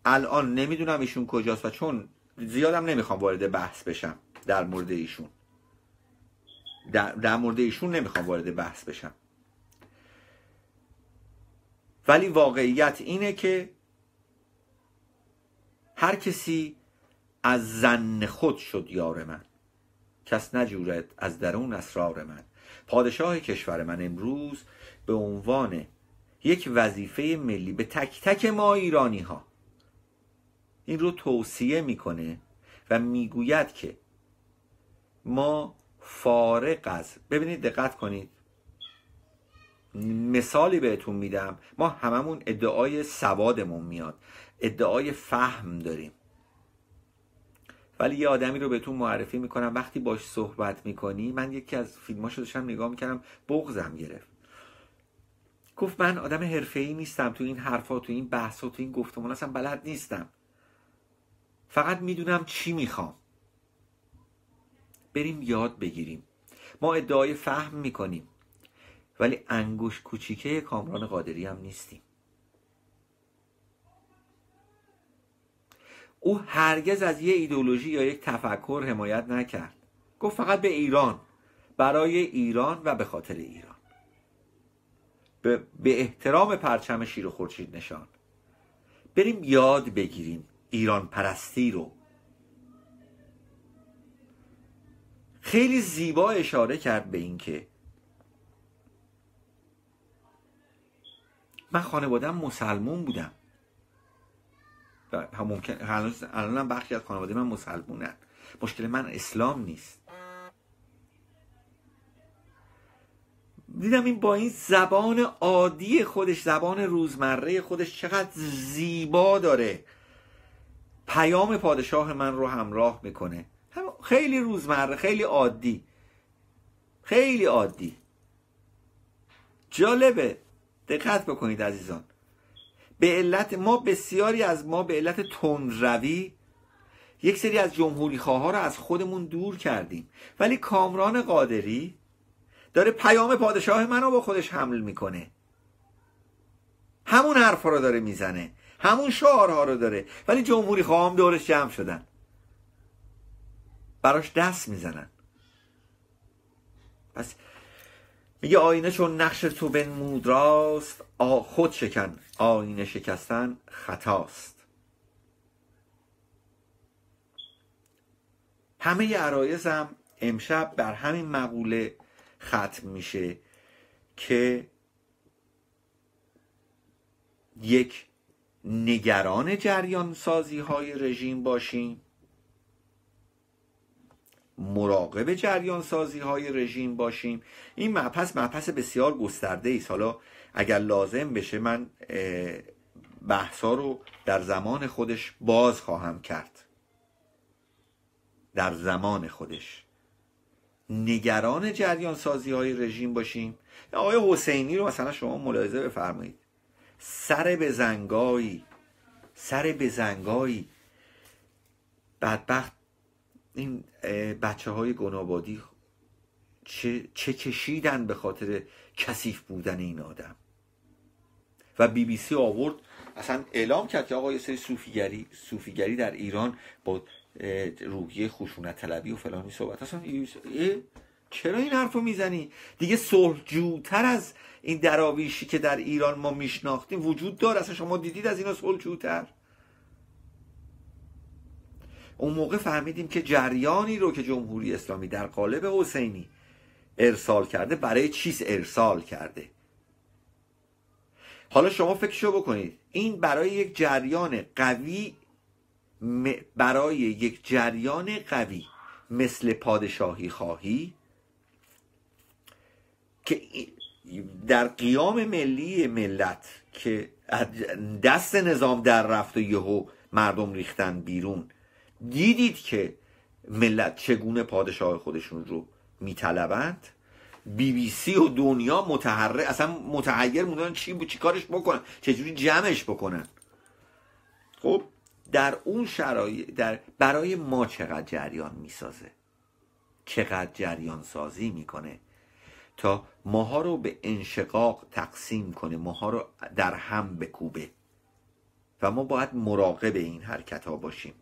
S1: الان نمیدونم ایشون کجاست و چون زیادم نمیخوام وارد بحث بشم در مورد ایشون در, در مورد ایشون نمیخوام وارد بحث بشم ولی واقعیت اینه که هر کسی از زن خود شد یار من کس نجورد از درون اسرار من پادشاه کشور من امروز به عنوان یک وظیفه ملی به تک تک ما ایرانی ها این رو توصیه میکنه و میگوید که ما فارق از ببینید دقت کنید مثالی بهتون میدم ما هممون ادعای سوادمون میاد ادعای فهم داریم ولی یه آدمی رو بهتون معرفی میکنم وقتی باش صحبت میکنی من یکی از فیلماشو داشتم نگاه میکردم بغزم گرفت گفت من آدم ای نیستم تو این حرفا تو این بحثا تو این گفتمان اصلا بلد نیستم فقط میدونم چی میخوام بریم یاد بگیریم ما ادعای فهم میکنیم ولی انگوش کوچیکه کامران قادری هم نیستیم او هرگز از یه ایدولوژی یا یک تفکر حمایت نکرد گفت فقط به ایران برای ایران و به خاطر ایران به, احترام پرچم شیر و خورشید نشان بریم یاد بگیریم ایران پرستی رو خیلی زیبا اشاره کرد به اینکه من خانوادم مسلمون بودم و ممکن هنوز هم بخشی از خانواده من مسلمونن مشکل من اسلام نیست دیدم این با این زبان عادی خودش زبان روزمره خودش چقدر زیبا داره پیام پادشاه من رو همراه میکنه خیلی روزمره خیلی عادی خیلی عادی جالبه دقت بکنید عزیزان به علت ما بسیاری از ما به علت تندروی یک سری از جمهوری خواه رو از خودمون دور کردیم ولی کامران قادری داره پیام پادشاه منو با خودش حمل میکنه همون حرفها رو داره میزنه همون شعارها رو داره ولی جمهوری خواهم دورش جمع شدن براش دست میزنن پس میگه آینه چون نقش تو مود راست خود شکن آینه شکستن خطاست همه عرایزم امشب بر همین مقوله ختم میشه که یک نگران جریان سازی های رژیم باشیم مراقب جریان سازی های رژیم باشیم این مبحث مبحث بسیار گسترده است حالا اگر لازم بشه من بحثا رو در زمان خودش باز خواهم کرد در زمان خودش نگران جریان سازی های رژیم باشیم آقای حسینی رو مثلا شما ملاحظه بفرمایید سر به زنگایی سر به زنگایی بدبخت این بچه های گنابادی چه, چه کشیدن به خاطر کثیف بودن این آدم و بی بی سی آورد اصلا اعلام کرد که آقا سری صوفیگری, صوفیگری در ایران با روحیه خشونت طلبی و فلانی صحبت اصلا چرا این حرف رو میزنی دیگه سلجوتر از این دراویشی که در ایران ما میشناختیم وجود داره اصلا شما دیدید از اینا سلجوتر اون موقع فهمیدیم که جریانی رو که جمهوری اسلامی در قالب حسینی ارسال کرده برای چیز ارسال کرده حالا شما فکرشو بکنید این برای یک جریان قوی برای یک جریان قوی مثل پادشاهی خواهی که در قیام ملی ملت که دست نظام در رفت و یهو مردم ریختن بیرون دیدید که ملت چگونه پادشاه خودشون رو میطلبند بی بی سی و دنیا متحره اصلا متحیر موندن چی چی کارش بکنن چجوری جمعش بکنن خب در اون شرایط در برای ما چقدر جریان میسازه چقدر جریان سازی میکنه تا ماها رو به انشقاق تقسیم کنه ماها رو در هم بکوبه و ما باید مراقب این حرکت ها باشیم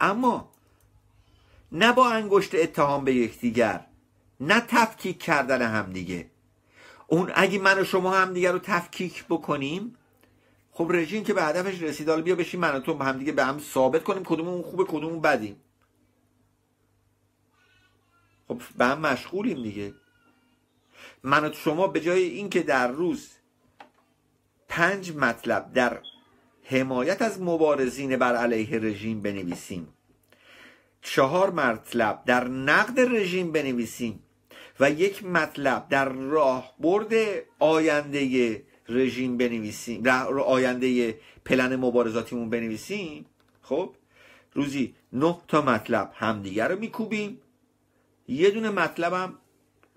S1: اما نه با انگشت اتهام به یکدیگر نه تفکیک کردن همدیگه اون اگه من و شما همدیگه رو تفکیک بکنیم خب رژیم که به هدفش رسید حالا بیا بشین من و تو دیگه به هم ثابت کنیم کدوممون خوبه کدوممون بدیم خب به هم مشغولیم دیگه من و شما به جای اینکه در روز پنج مطلب در حمایت از مبارزین بر علیه رژیم بنویسیم چهار مطلب در نقد رژیم بنویسیم و یک مطلب در راه راهبرد آینده رژیم بنویسیم را آینده پلن مبارزاتیمون بنویسیم خب روزی نه تا مطلب همدیگر رو میکوبیم یه دونه مطلبم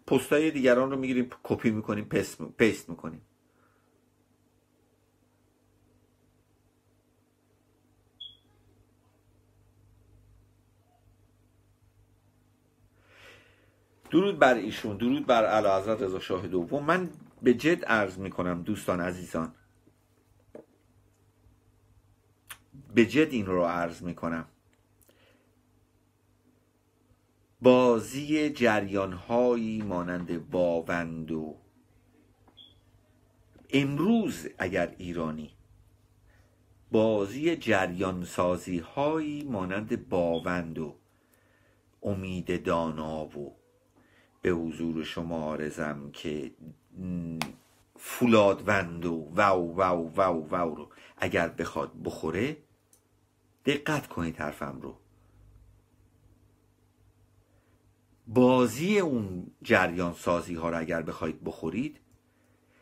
S1: پستای دیگران رو میگیریم کپی میکنیم پیست میکنیم درود بر ایشون درود بر علا حضرت رضا شاه دوم من به جد عرض میکنم دوستان عزیزان به جد این رو عرض میکنم بازی جریانهایی مانند و امروز اگر ایرانی بازی سازی هایی مانند باوند و امید دانا و به حضور شما آرزم که فولادوند و وو وو وو وو رو اگر بخواد بخوره دقت کنید حرفم رو بازی اون جریان سازی ها رو اگر بخواید بخورید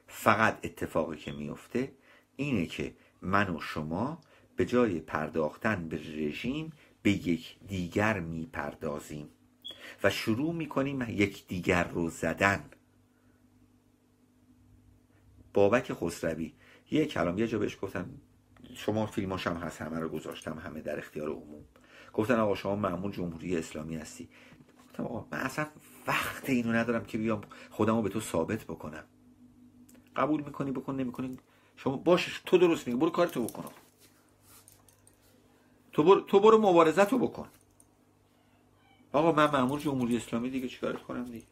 S1: فقط اتفاقی که میفته اینه که من و شما به جای پرداختن به رژیم به یک دیگر میپردازیم و شروع میکنیم یک دیگر رو زدن بابک خسروی یه کلام یه جا بهش گفتن شما فیلماش هم هست همه رو گذاشتم همه در اختیار عموم گفتن آقا شما معمول جمهوری اسلامی هستی گفتم آقا من اصلا وقت اینو ندارم که بیام خودم رو به تو ثابت بکنم قبول میکنی بکن نمیکنی شما باش تو درست میگی برو تو بکن تو برو, تو برو مبارزتو بکن آقا من معمول جمهوری اسلامی دیگه چیکارت کنم دیگه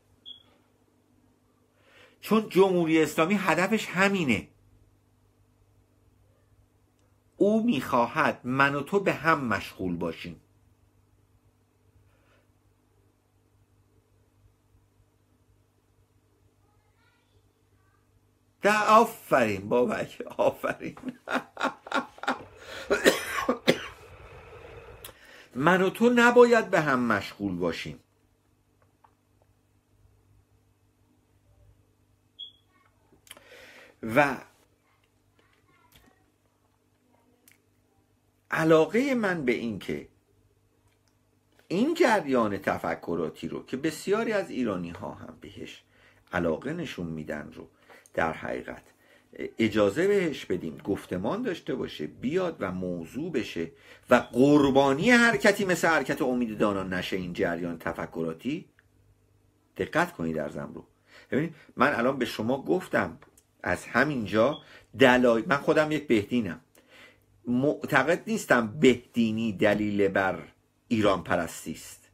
S1: چون جمهوری اسلامی هدفش همینه او میخواهد من و تو به هم مشغول باشیم ده آفرین بابک آفرین من و تو نباید به هم مشغول باشیم و علاقه من به این که این جریان تفکراتی رو که بسیاری از ایرانی ها هم بهش علاقه نشون میدن رو در حقیقت اجازه بهش بدیم گفتمان داشته باشه بیاد و موضوع بشه و قربانی حرکتی مثل حرکت امید دانان نشه این جریان تفکراتی دقت کنید در زم رو ببینید من الان به شما گفتم از همینجا دلایل من خودم یک بهدینم معتقد نیستم بهدینی دلیل بر ایران پرستی است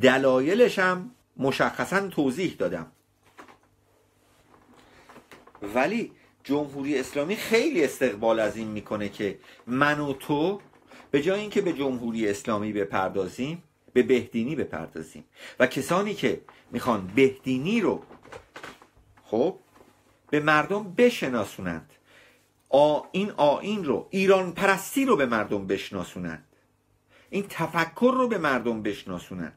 S1: دلایلش هم مشخصا توضیح دادم ولی جمهوری اسلامی خیلی استقبال از این میکنه که من و تو به جای اینکه به جمهوری اسلامی بپردازیم به بهدینی بپردازیم و کسانی که میخوان بهدینی رو خب به مردم بشناسونند این آین رو ایران پرستی رو به مردم بشناسونند این تفکر رو به مردم بشناسونند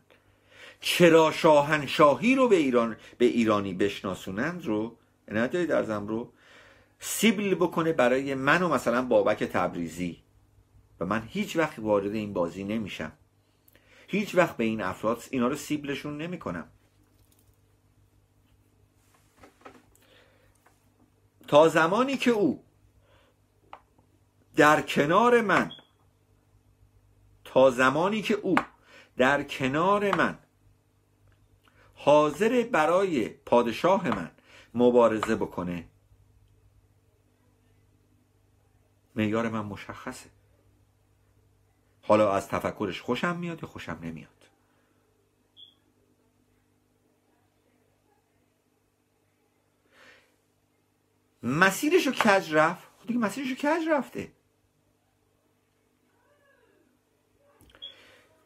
S1: چرا شاهنشاهی رو به ایران به ایرانی بشناسونند رو نه در رو سیبل بکنه برای من و مثلا بابک تبریزی و من هیچ وقت وارد این بازی نمیشم هیچ وقت به این افراد اینا رو سیبلشون نمیکنم تا زمانی که او در کنار من تا زمانی که او در کنار من حاضر برای پادشاه من مبارزه بکنه میار من مشخصه حالا از تفکرش خوشم میاد یا خوشم نمیاد مسیرش رو کج رفت خب دیگه مسیرش رو کج رفته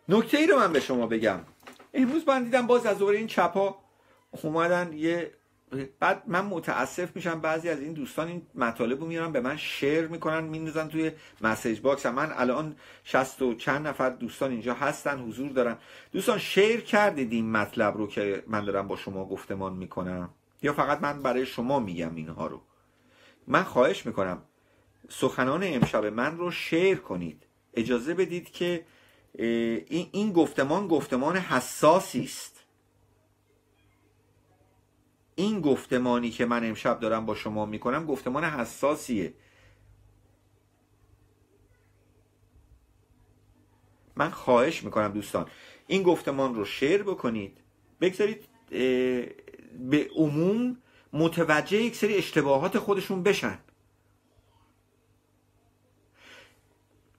S1: نکته ای رو من به شما بگم امروز من دیدم باز از دوباره این چپا اومدن یه بعد من متاسف میشم بعضی از این دوستان این مطالب رو میارن به من شیر میکنن میندازن توی مسیج باکس من الان شست و چند نفر دوستان اینجا هستن حضور دارن دوستان شیر کردید این مطلب رو که من دارم با شما گفتمان میکنم یا فقط من برای شما میگم اینها رو من خواهش میکنم سخنان امشب من رو شیر کنید اجازه بدید که این, گفتمان گفتمان حساسی است این گفتمانی که من امشب دارم با شما میکنم گفتمان حساسیه من خواهش میکنم دوستان این گفتمان رو شیر بکنید بگذارید به عموم متوجه یک سری اشتباهات خودشون بشن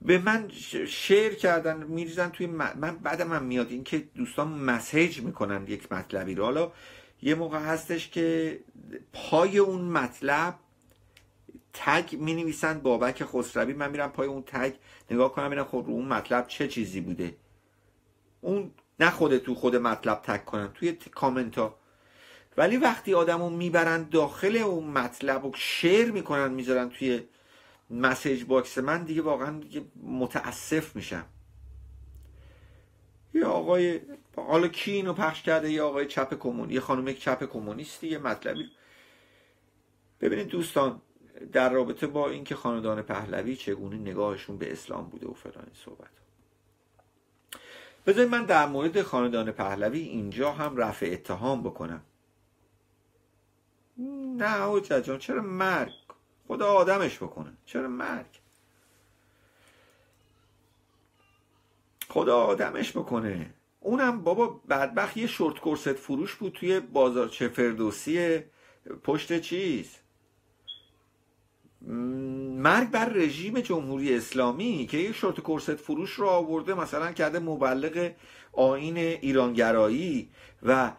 S1: به من شیر کردن میریزن توی من بعد من میاد که دوستان مسیج میکنن یک مطلبی رو حالا یه موقع هستش که پای اون مطلب تگ می نویسن بابک خسروی من میرم پای اون تگ نگاه کنم ببینم خب رو اون مطلب چه چیزی بوده اون نه خود تو خود مطلب تگ کنن توی کامنت ها ولی وقتی رو میبرن داخل اون مطلب و شیر میکنن میذارن توی مسیج باکس من دیگه واقعا دیگه متاسف میشم یه آقای حالا کی اینو پخش کرده یه آقای چپ کمون یه خانم چپ کمونیستی یه مطلبی ببینید دوستان در رابطه با اینکه خاندان پهلوی چگونه نگاهشون به اسلام بوده و فلان صحبت بذارید من در مورد خاندان پهلوی اینجا هم رفع اتهام بکنم نه حجت جان چرا مرگ خدا آدمش بکنه چرا مرگ خدا آدمش بکنه اونم بابا بدبخت یه شورت کورست فروش بود توی بازار چه فردوسی پشت چیز مرگ بر رژیم جمهوری اسلامی که یه شورت کورست فروش رو آورده مثلا کرده مبلغ آین ایرانگرایی و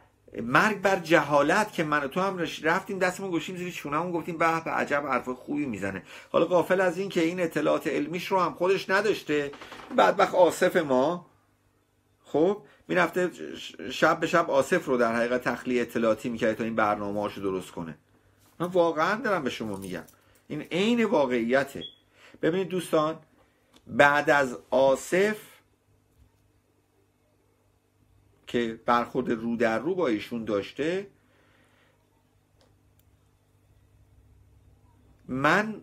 S1: مرگ بر جهالت که من و تو هم رفتیم دستمون گوشیم زیر چونمون گفتیم به به عجب حرف خوبی میزنه حالا قافل از این که این اطلاعات علمیش رو هم خودش نداشته بعد وقت آصف ما خب میرفته شب به شب آصف رو در حقیقت تخلیه اطلاعاتی میکرده تا این برنامه هاشو درست کنه من واقعا دارم به شما میگم این عین واقعیته ببینید دوستان بعد از آصف که برخورد رو در رو با ایشون داشته من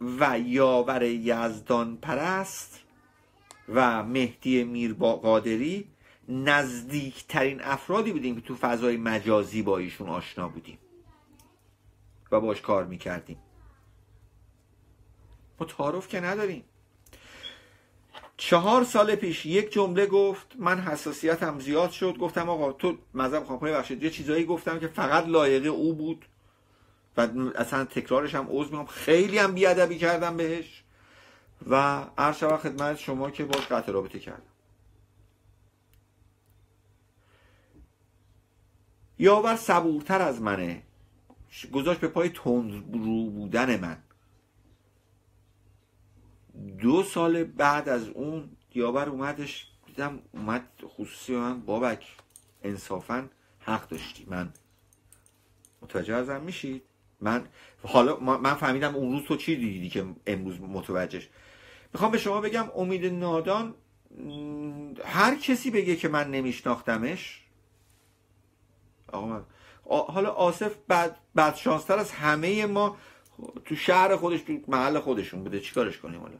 S1: و یاور یزدان پرست و مهدی میر قادری نزدیکترین افرادی بودیم که تو فضای مجازی با ایشون آشنا بودیم و باش کار میکردیم ما تعارف که نداریم چهار سال پیش یک جمله گفت من حساسیتم زیاد شد گفتم آقا تو مذهب خامپای بخشید یه چیزایی گفتم که فقط لایقه او بود و اصلا تکرارش هم عوض میام خیلی هم بیادبی کردم بهش و هر شب خدمت شما که باش قطع رابطه کردم یاور صبورتر از منه گذاشت به پای تند رو بودن من دو سال بعد از اون یاور اومدش دیدم اومد خصوصی من بابک انصافا حق داشتی من متوجه ازم میشید من حالا من فهمیدم اون روز تو چی دیدی که امروز متوجهش میخوام به شما بگم امید نادان هر کسی بگه که من نمیشناختمش آقا حالا آصف بعد بدشانستر از همه ما تو شهر خودش تو محل خودشون بوده چیکارش کنیم حالا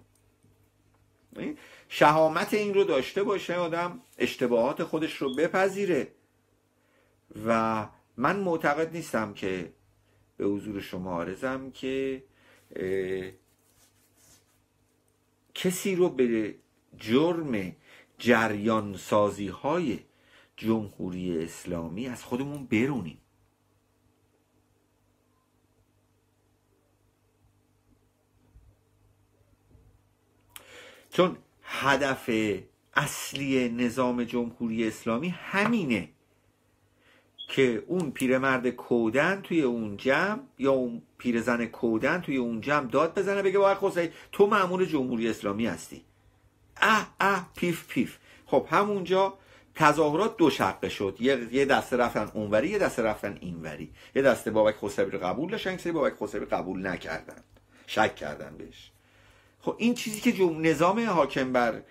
S1: شهامت این رو داشته باشه آدم اشتباهات خودش رو بپذیره و من معتقد نیستم که به حضور شما عرضم که کسی رو به جرم جریان های جمهوری اسلامی از خودمون برونیم چون هدف اصلی نظام جمهوری اسلامی همینه که اون پیرمرد کودن توی اون جمع یا اون پیرزن کودن توی اون جمع داد بزنه بگه باید خوزه تو معمول جمهوری اسلامی هستی اه اه پیف پیف خب همونجا تظاهرات دو شقه شد یه دسته رفتن اونوری یه دسته رفتن اینوری یه دسته بابک خسروی رو قبول داشتن سری بابک خسروی قبول نکردن شک کردن بهش خب این چیزی که نظام حاکم بر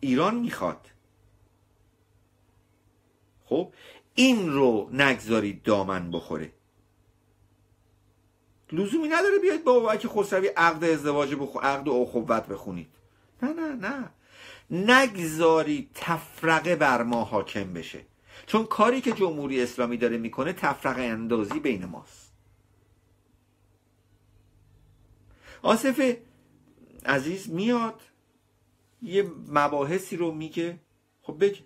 S1: ایران میخواد خب این رو نگذارید دامن بخوره لزومی نداره بیاید با که خسروی عقد ازدواج بخو... عقد و اخوت بخونید نه نه نه نگذارید تفرقه بر ما حاکم بشه چون کاری که جمهوری اسلامی داره میکنه تفرقه اندازی بین ماست آصف عزیز میاد یه مباحثی رو میگه خب بگه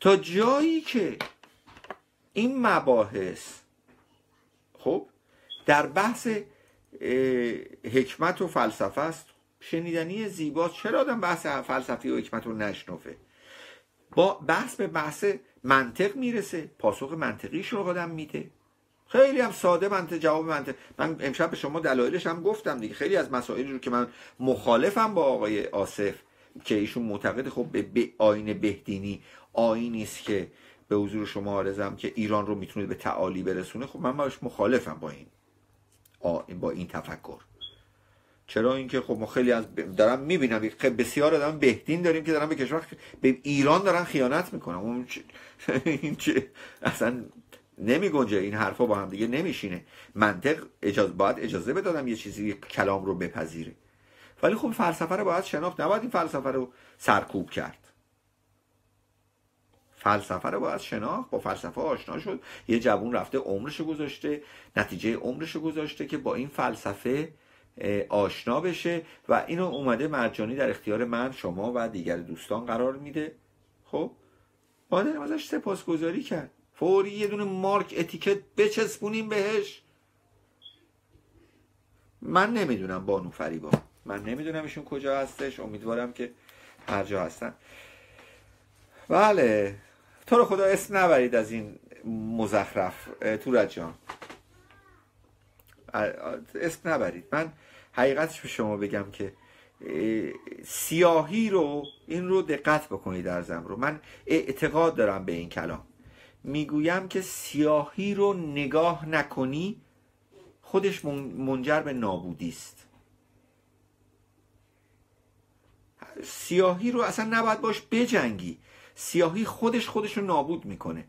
S1: تا جایی که این مباحث خب در بحث حکمت و فلسفه است شنیدنی زیبا چرا آدم بحث فلسفی و حکمت رو با بحث به بحث منطق میرسه پاسخ منطقیش رو آدم میده خیلی هم ساده من جواب من من امشب به شما دلایلش هم گفتم دیگه خیلی از مسائلی رو که من مخالفم با آقای آصف که ایشون معتقد خب به, به آین بهدینی آینی است که به حضور شما آرزم که ایران رو میتونه به تعالی برسونه خب من باش مخالفم با این با این تفکر چرا اینکه خب ما خیلی از دارم میبینم خب بسیار آدم بهدین داریم که دارن به کشور به ایران دارن خیانت میکنن اون چه... این اصلا نمی گنجه این حرفا با هم دیگه نمیشینه منطق اجازه باید اجازه بدادم یه چیزی یه کلام رو بپذیره ولی خب فلسفه رو باید شناخت نباید این فلسفه رو سرکوب کرد فلسفه رو باید شناخت با فلسفه آشنا شد یه جوون رفته عمرش گذاشته نتیجه عمرش گذاشته که با این فلسفه آشنا بشه و اینو اومده مرجانی در اختیار من شما و دیگر دوستان قرار میده خب مادرم ازش سپاسگزاری کرد فوری یه دونه مارک اتیکت بچسبونیم بهش من نمیدونم بانو فریبا من نمیدونم ایشون کجا هستش امیدوارم که هر جا هستن بله تو رو خدا اسم نبرید از این مزخرف تورت جان اسم نبرید من حقیقتش به شما بگم که سیاهی رو این رو دقت بکنید در رو من اعتقاد دارم به این کلام میگویم که سیاهی رو نگاه نکنی خودش منجر به نابودی است سیاهی رو اصلا نباید باش بجنگی سیاهی خودش خودش رو نابود میکنه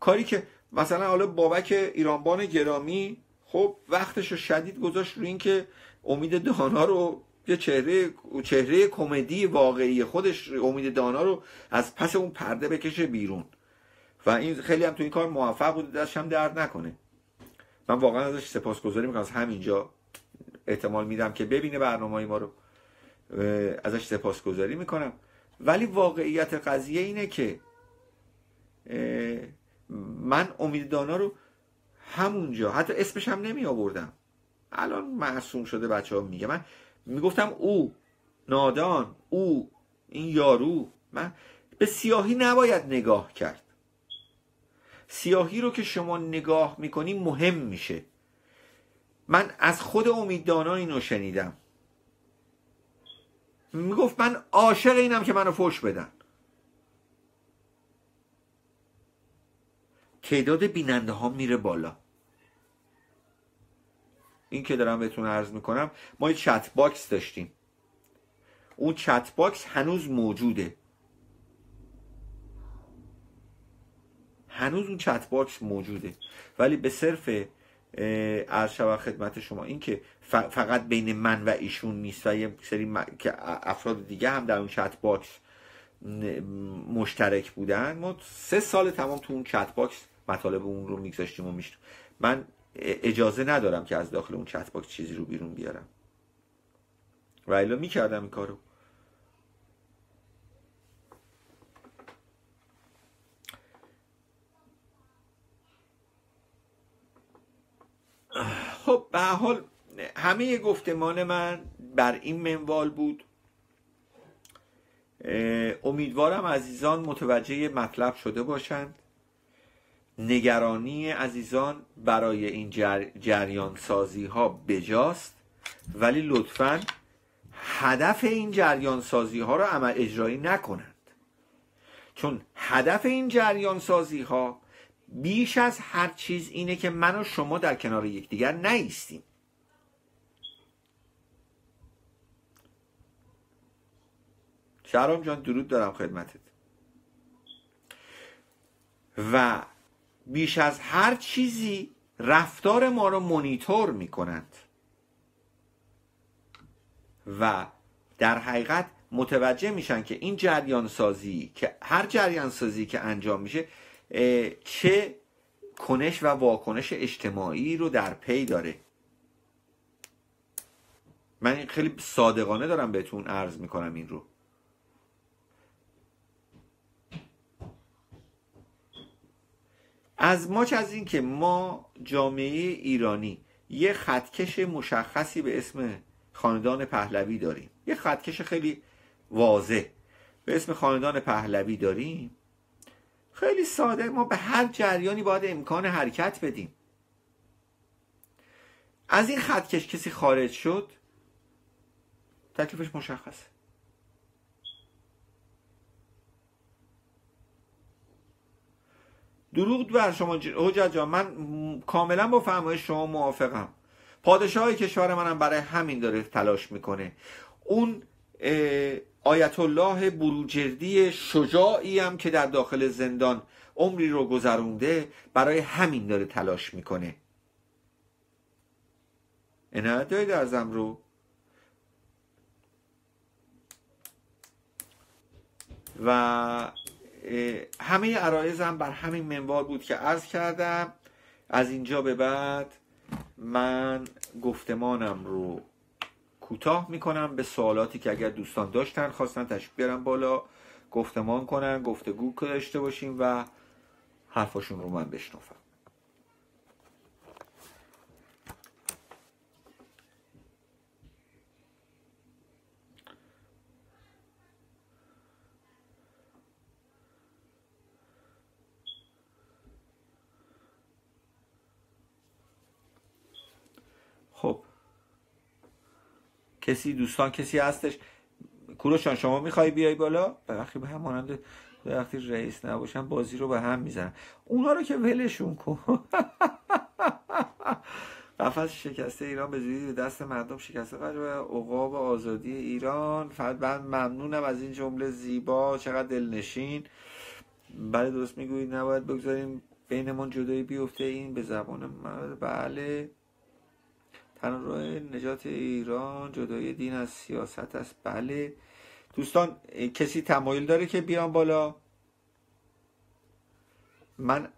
S1: کاری که مثلا حالا بابک ایرانبان گرامی خب وقتش رو شدید گذاشت روی اینکه امید دانا رو یه چهره چهره کمدی واقعی خودش امید دانا رو از پس اون پرده بکشه بیرون و این خیلی هم تو این کار موفق بود دستش هم درد نکنه من واقعا ازش سپاسگزاری میکنم از همینجا احتمال میدم که ببینه برنامه ما رو ازش سپاسگزاری میکنم ولی واقعیت قضیه اینه که من امید دانا رو همونجا حتی اسمش هم نمی آوردم الان معصوم شده بچه ها میگه من میگفتم او نادان او این یارو من به سیاهی نباید نگاه کرد سیاهی رو که شما نگاه میکنی مهم میشه من از خود امیددانا اینو شنیدم میگفت من عاشق اینم که منو فوش بدن تعداد بیننده ها میره بالا این که دارم بهتون عرض میکنم ما یه چت باکس داشتیم اون چت باکس هنوز موجوده هنوز اون چت باکس موجوده ولی به صرف عرض و خدمت شما اینکه فقط بین من و ایشون نیست و یه سری که افراد دیگه هم در اون چت باکس مشترک بودن ما سه سال تمام تو اون چت باکس مطالب اون رو میگذاشتیم و میشتم من اجازه ندارم که از داخل اون چت باکس چیزی رو بیرون بیارم و الا میکردم این کارو خب به حال همه گفتمان من بر این منوال بود امیدوارم عزیزان متوجه مطلب شده باشند نگرانی عزیزان برای این جریان سازی ها بجاست ولی لطفا هدف این جریان سازی ها را عمل اجرایی نکنند چون هدف این جریان سازی ها بیش از هر چیز اینه که من و شما در کنار یکدیگر نیستیم شهرام جان درود دارم خدمتت و بیش از هر چیزی رفتار ما رو مونیتور میکنند و در حقیقت متوجه میشن که این جریان سازی که هر جریان سازی که انجام میشه چه کنش و واکنش اجتماعی رو در پی داره من خیلی صادقانه دارم بهتون عرض میکنم این رو از ماچ از اینکه ما جامعه ایرانی یه خطکش مشخصی به اسم خاندان پهلوی داریم یه خطکش خیلی واضح به اسم خاندان پهلوی داریم خیلی ساده ما به هر جریانی باید امکان حرکت بدیم از این خط کش کسی خارج شد تکلیفش مشخصه دروغ بر شما حجت جان من کاملا با فرمایش شما موافقم پادشاه کشور منم برای همین داره تلاش میکنه اون آیت الله بروجردی شجاعی هم که در داخل زندان عمری رو گذرونده برای همین داره تلاش میکنه انایت دارید ازم رو و همه عرایزم بر همین منوار بود که عرض کردم از اینجا به بعد من گفتمانم رو کوتاه میکنم به سوالاتی که اگر دوستان داشتن خواستن تشریف بیارن بالا گفتمان کنن گفتگو داشته باشیم و حرفاشون رو من بشنوم کسی دوستان کسی هستش کوروشان شما میخوای بیای بالا وقتی به هم مانند وقتی رئیس نباشن بازی رو به هم میزنن اونا رو که ولشون کن قفص شکسته ایران به زودی به دست مردم شکسته و عقاب آزادی ایران فقط من ممنونم از این جمله زیبا چقدر دلنشین بله درست میگویید نباید بگذاریم بینمون جدایی بیفته این به زبان بله تنها نجات ایران جدای دین از سیاست است بله دوستان کسی تمایل داره که بیان بالا من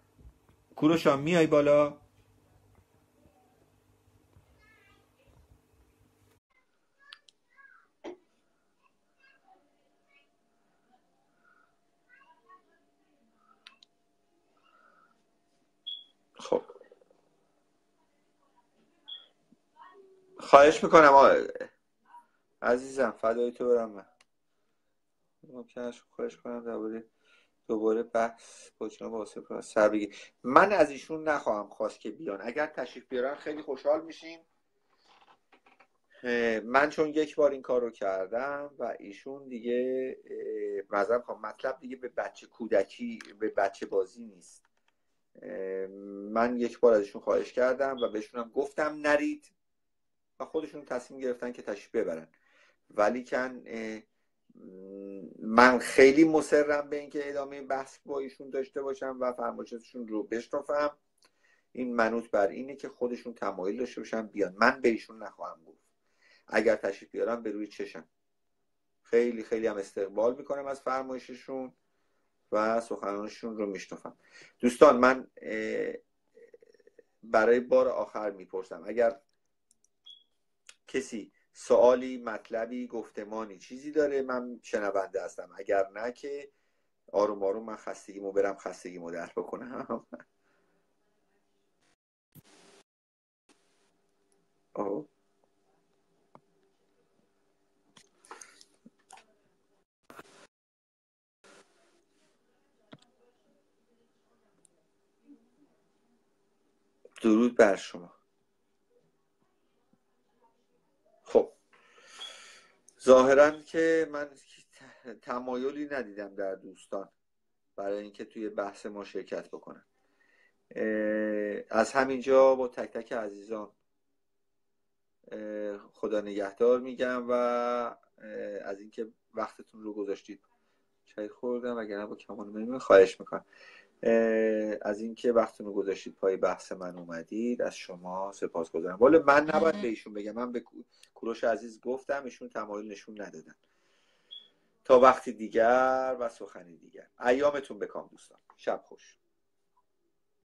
S1: کوروشا میای بالا خواهش میکنم آه. عزیزم فدای تو برم من خواهش کنم درباره دوباره بحث با سر بگیر من از ایشون نخواهم خواست که بیان اگر تشریف بیارن خیلی خوشحال میشیم من چون یک بار این کار رو کردم و ایشون دیگه مذرم مطلب دیگه به بچه کودکی به بچه بازی نیست من یک بار از ایشون خواهش کردم و بهشونم گفتم نرید خودشون تصمیم گرفتن که تشریف ببرن ولی کن من خیلی مصرم به اینکه ادامه بحث با ایشون داشته باشم و فرمایشاتشون رو بشنفم این منوط بر اینه که خودشون تمایل داشته باشن بیان من به ایشون نخواهم گفت اگر تشریف بیارم به روی چشم خیلی خیلی هم استقبال میکنم از فرمایششون و سخنانشون رو میشنفم دوستان من برای بار آخر میپرسم اگر کسی سوالی مطلبی گفتمانی چیزی داره من شنونده هستم اگر نه که آروم آروم من خستگیمو برم خستگیمو در بکنم آه. درود بر شما ظاهرا که من تمایلی ندیدم در دوستان برای اینکه توی بحث ما شرکت بکنن از همینجا با تک تک عزیزان خدا نگهدار میگم و از اینکه وقتتون رو گذاشتید چای خوردم وگرنه با کمان خواهش میکنم از اینکه وقتتون رو گذاشتید پای بحث من اومدید از شما سپاس گذارم ولی من نباید آره. به ایشون بگم من به کوروش عزیز گفتم ایشون تمایل نشون ندادن تا وقتی دیگر و سخنی دیگر ایامتون بکام دوستان شب خوش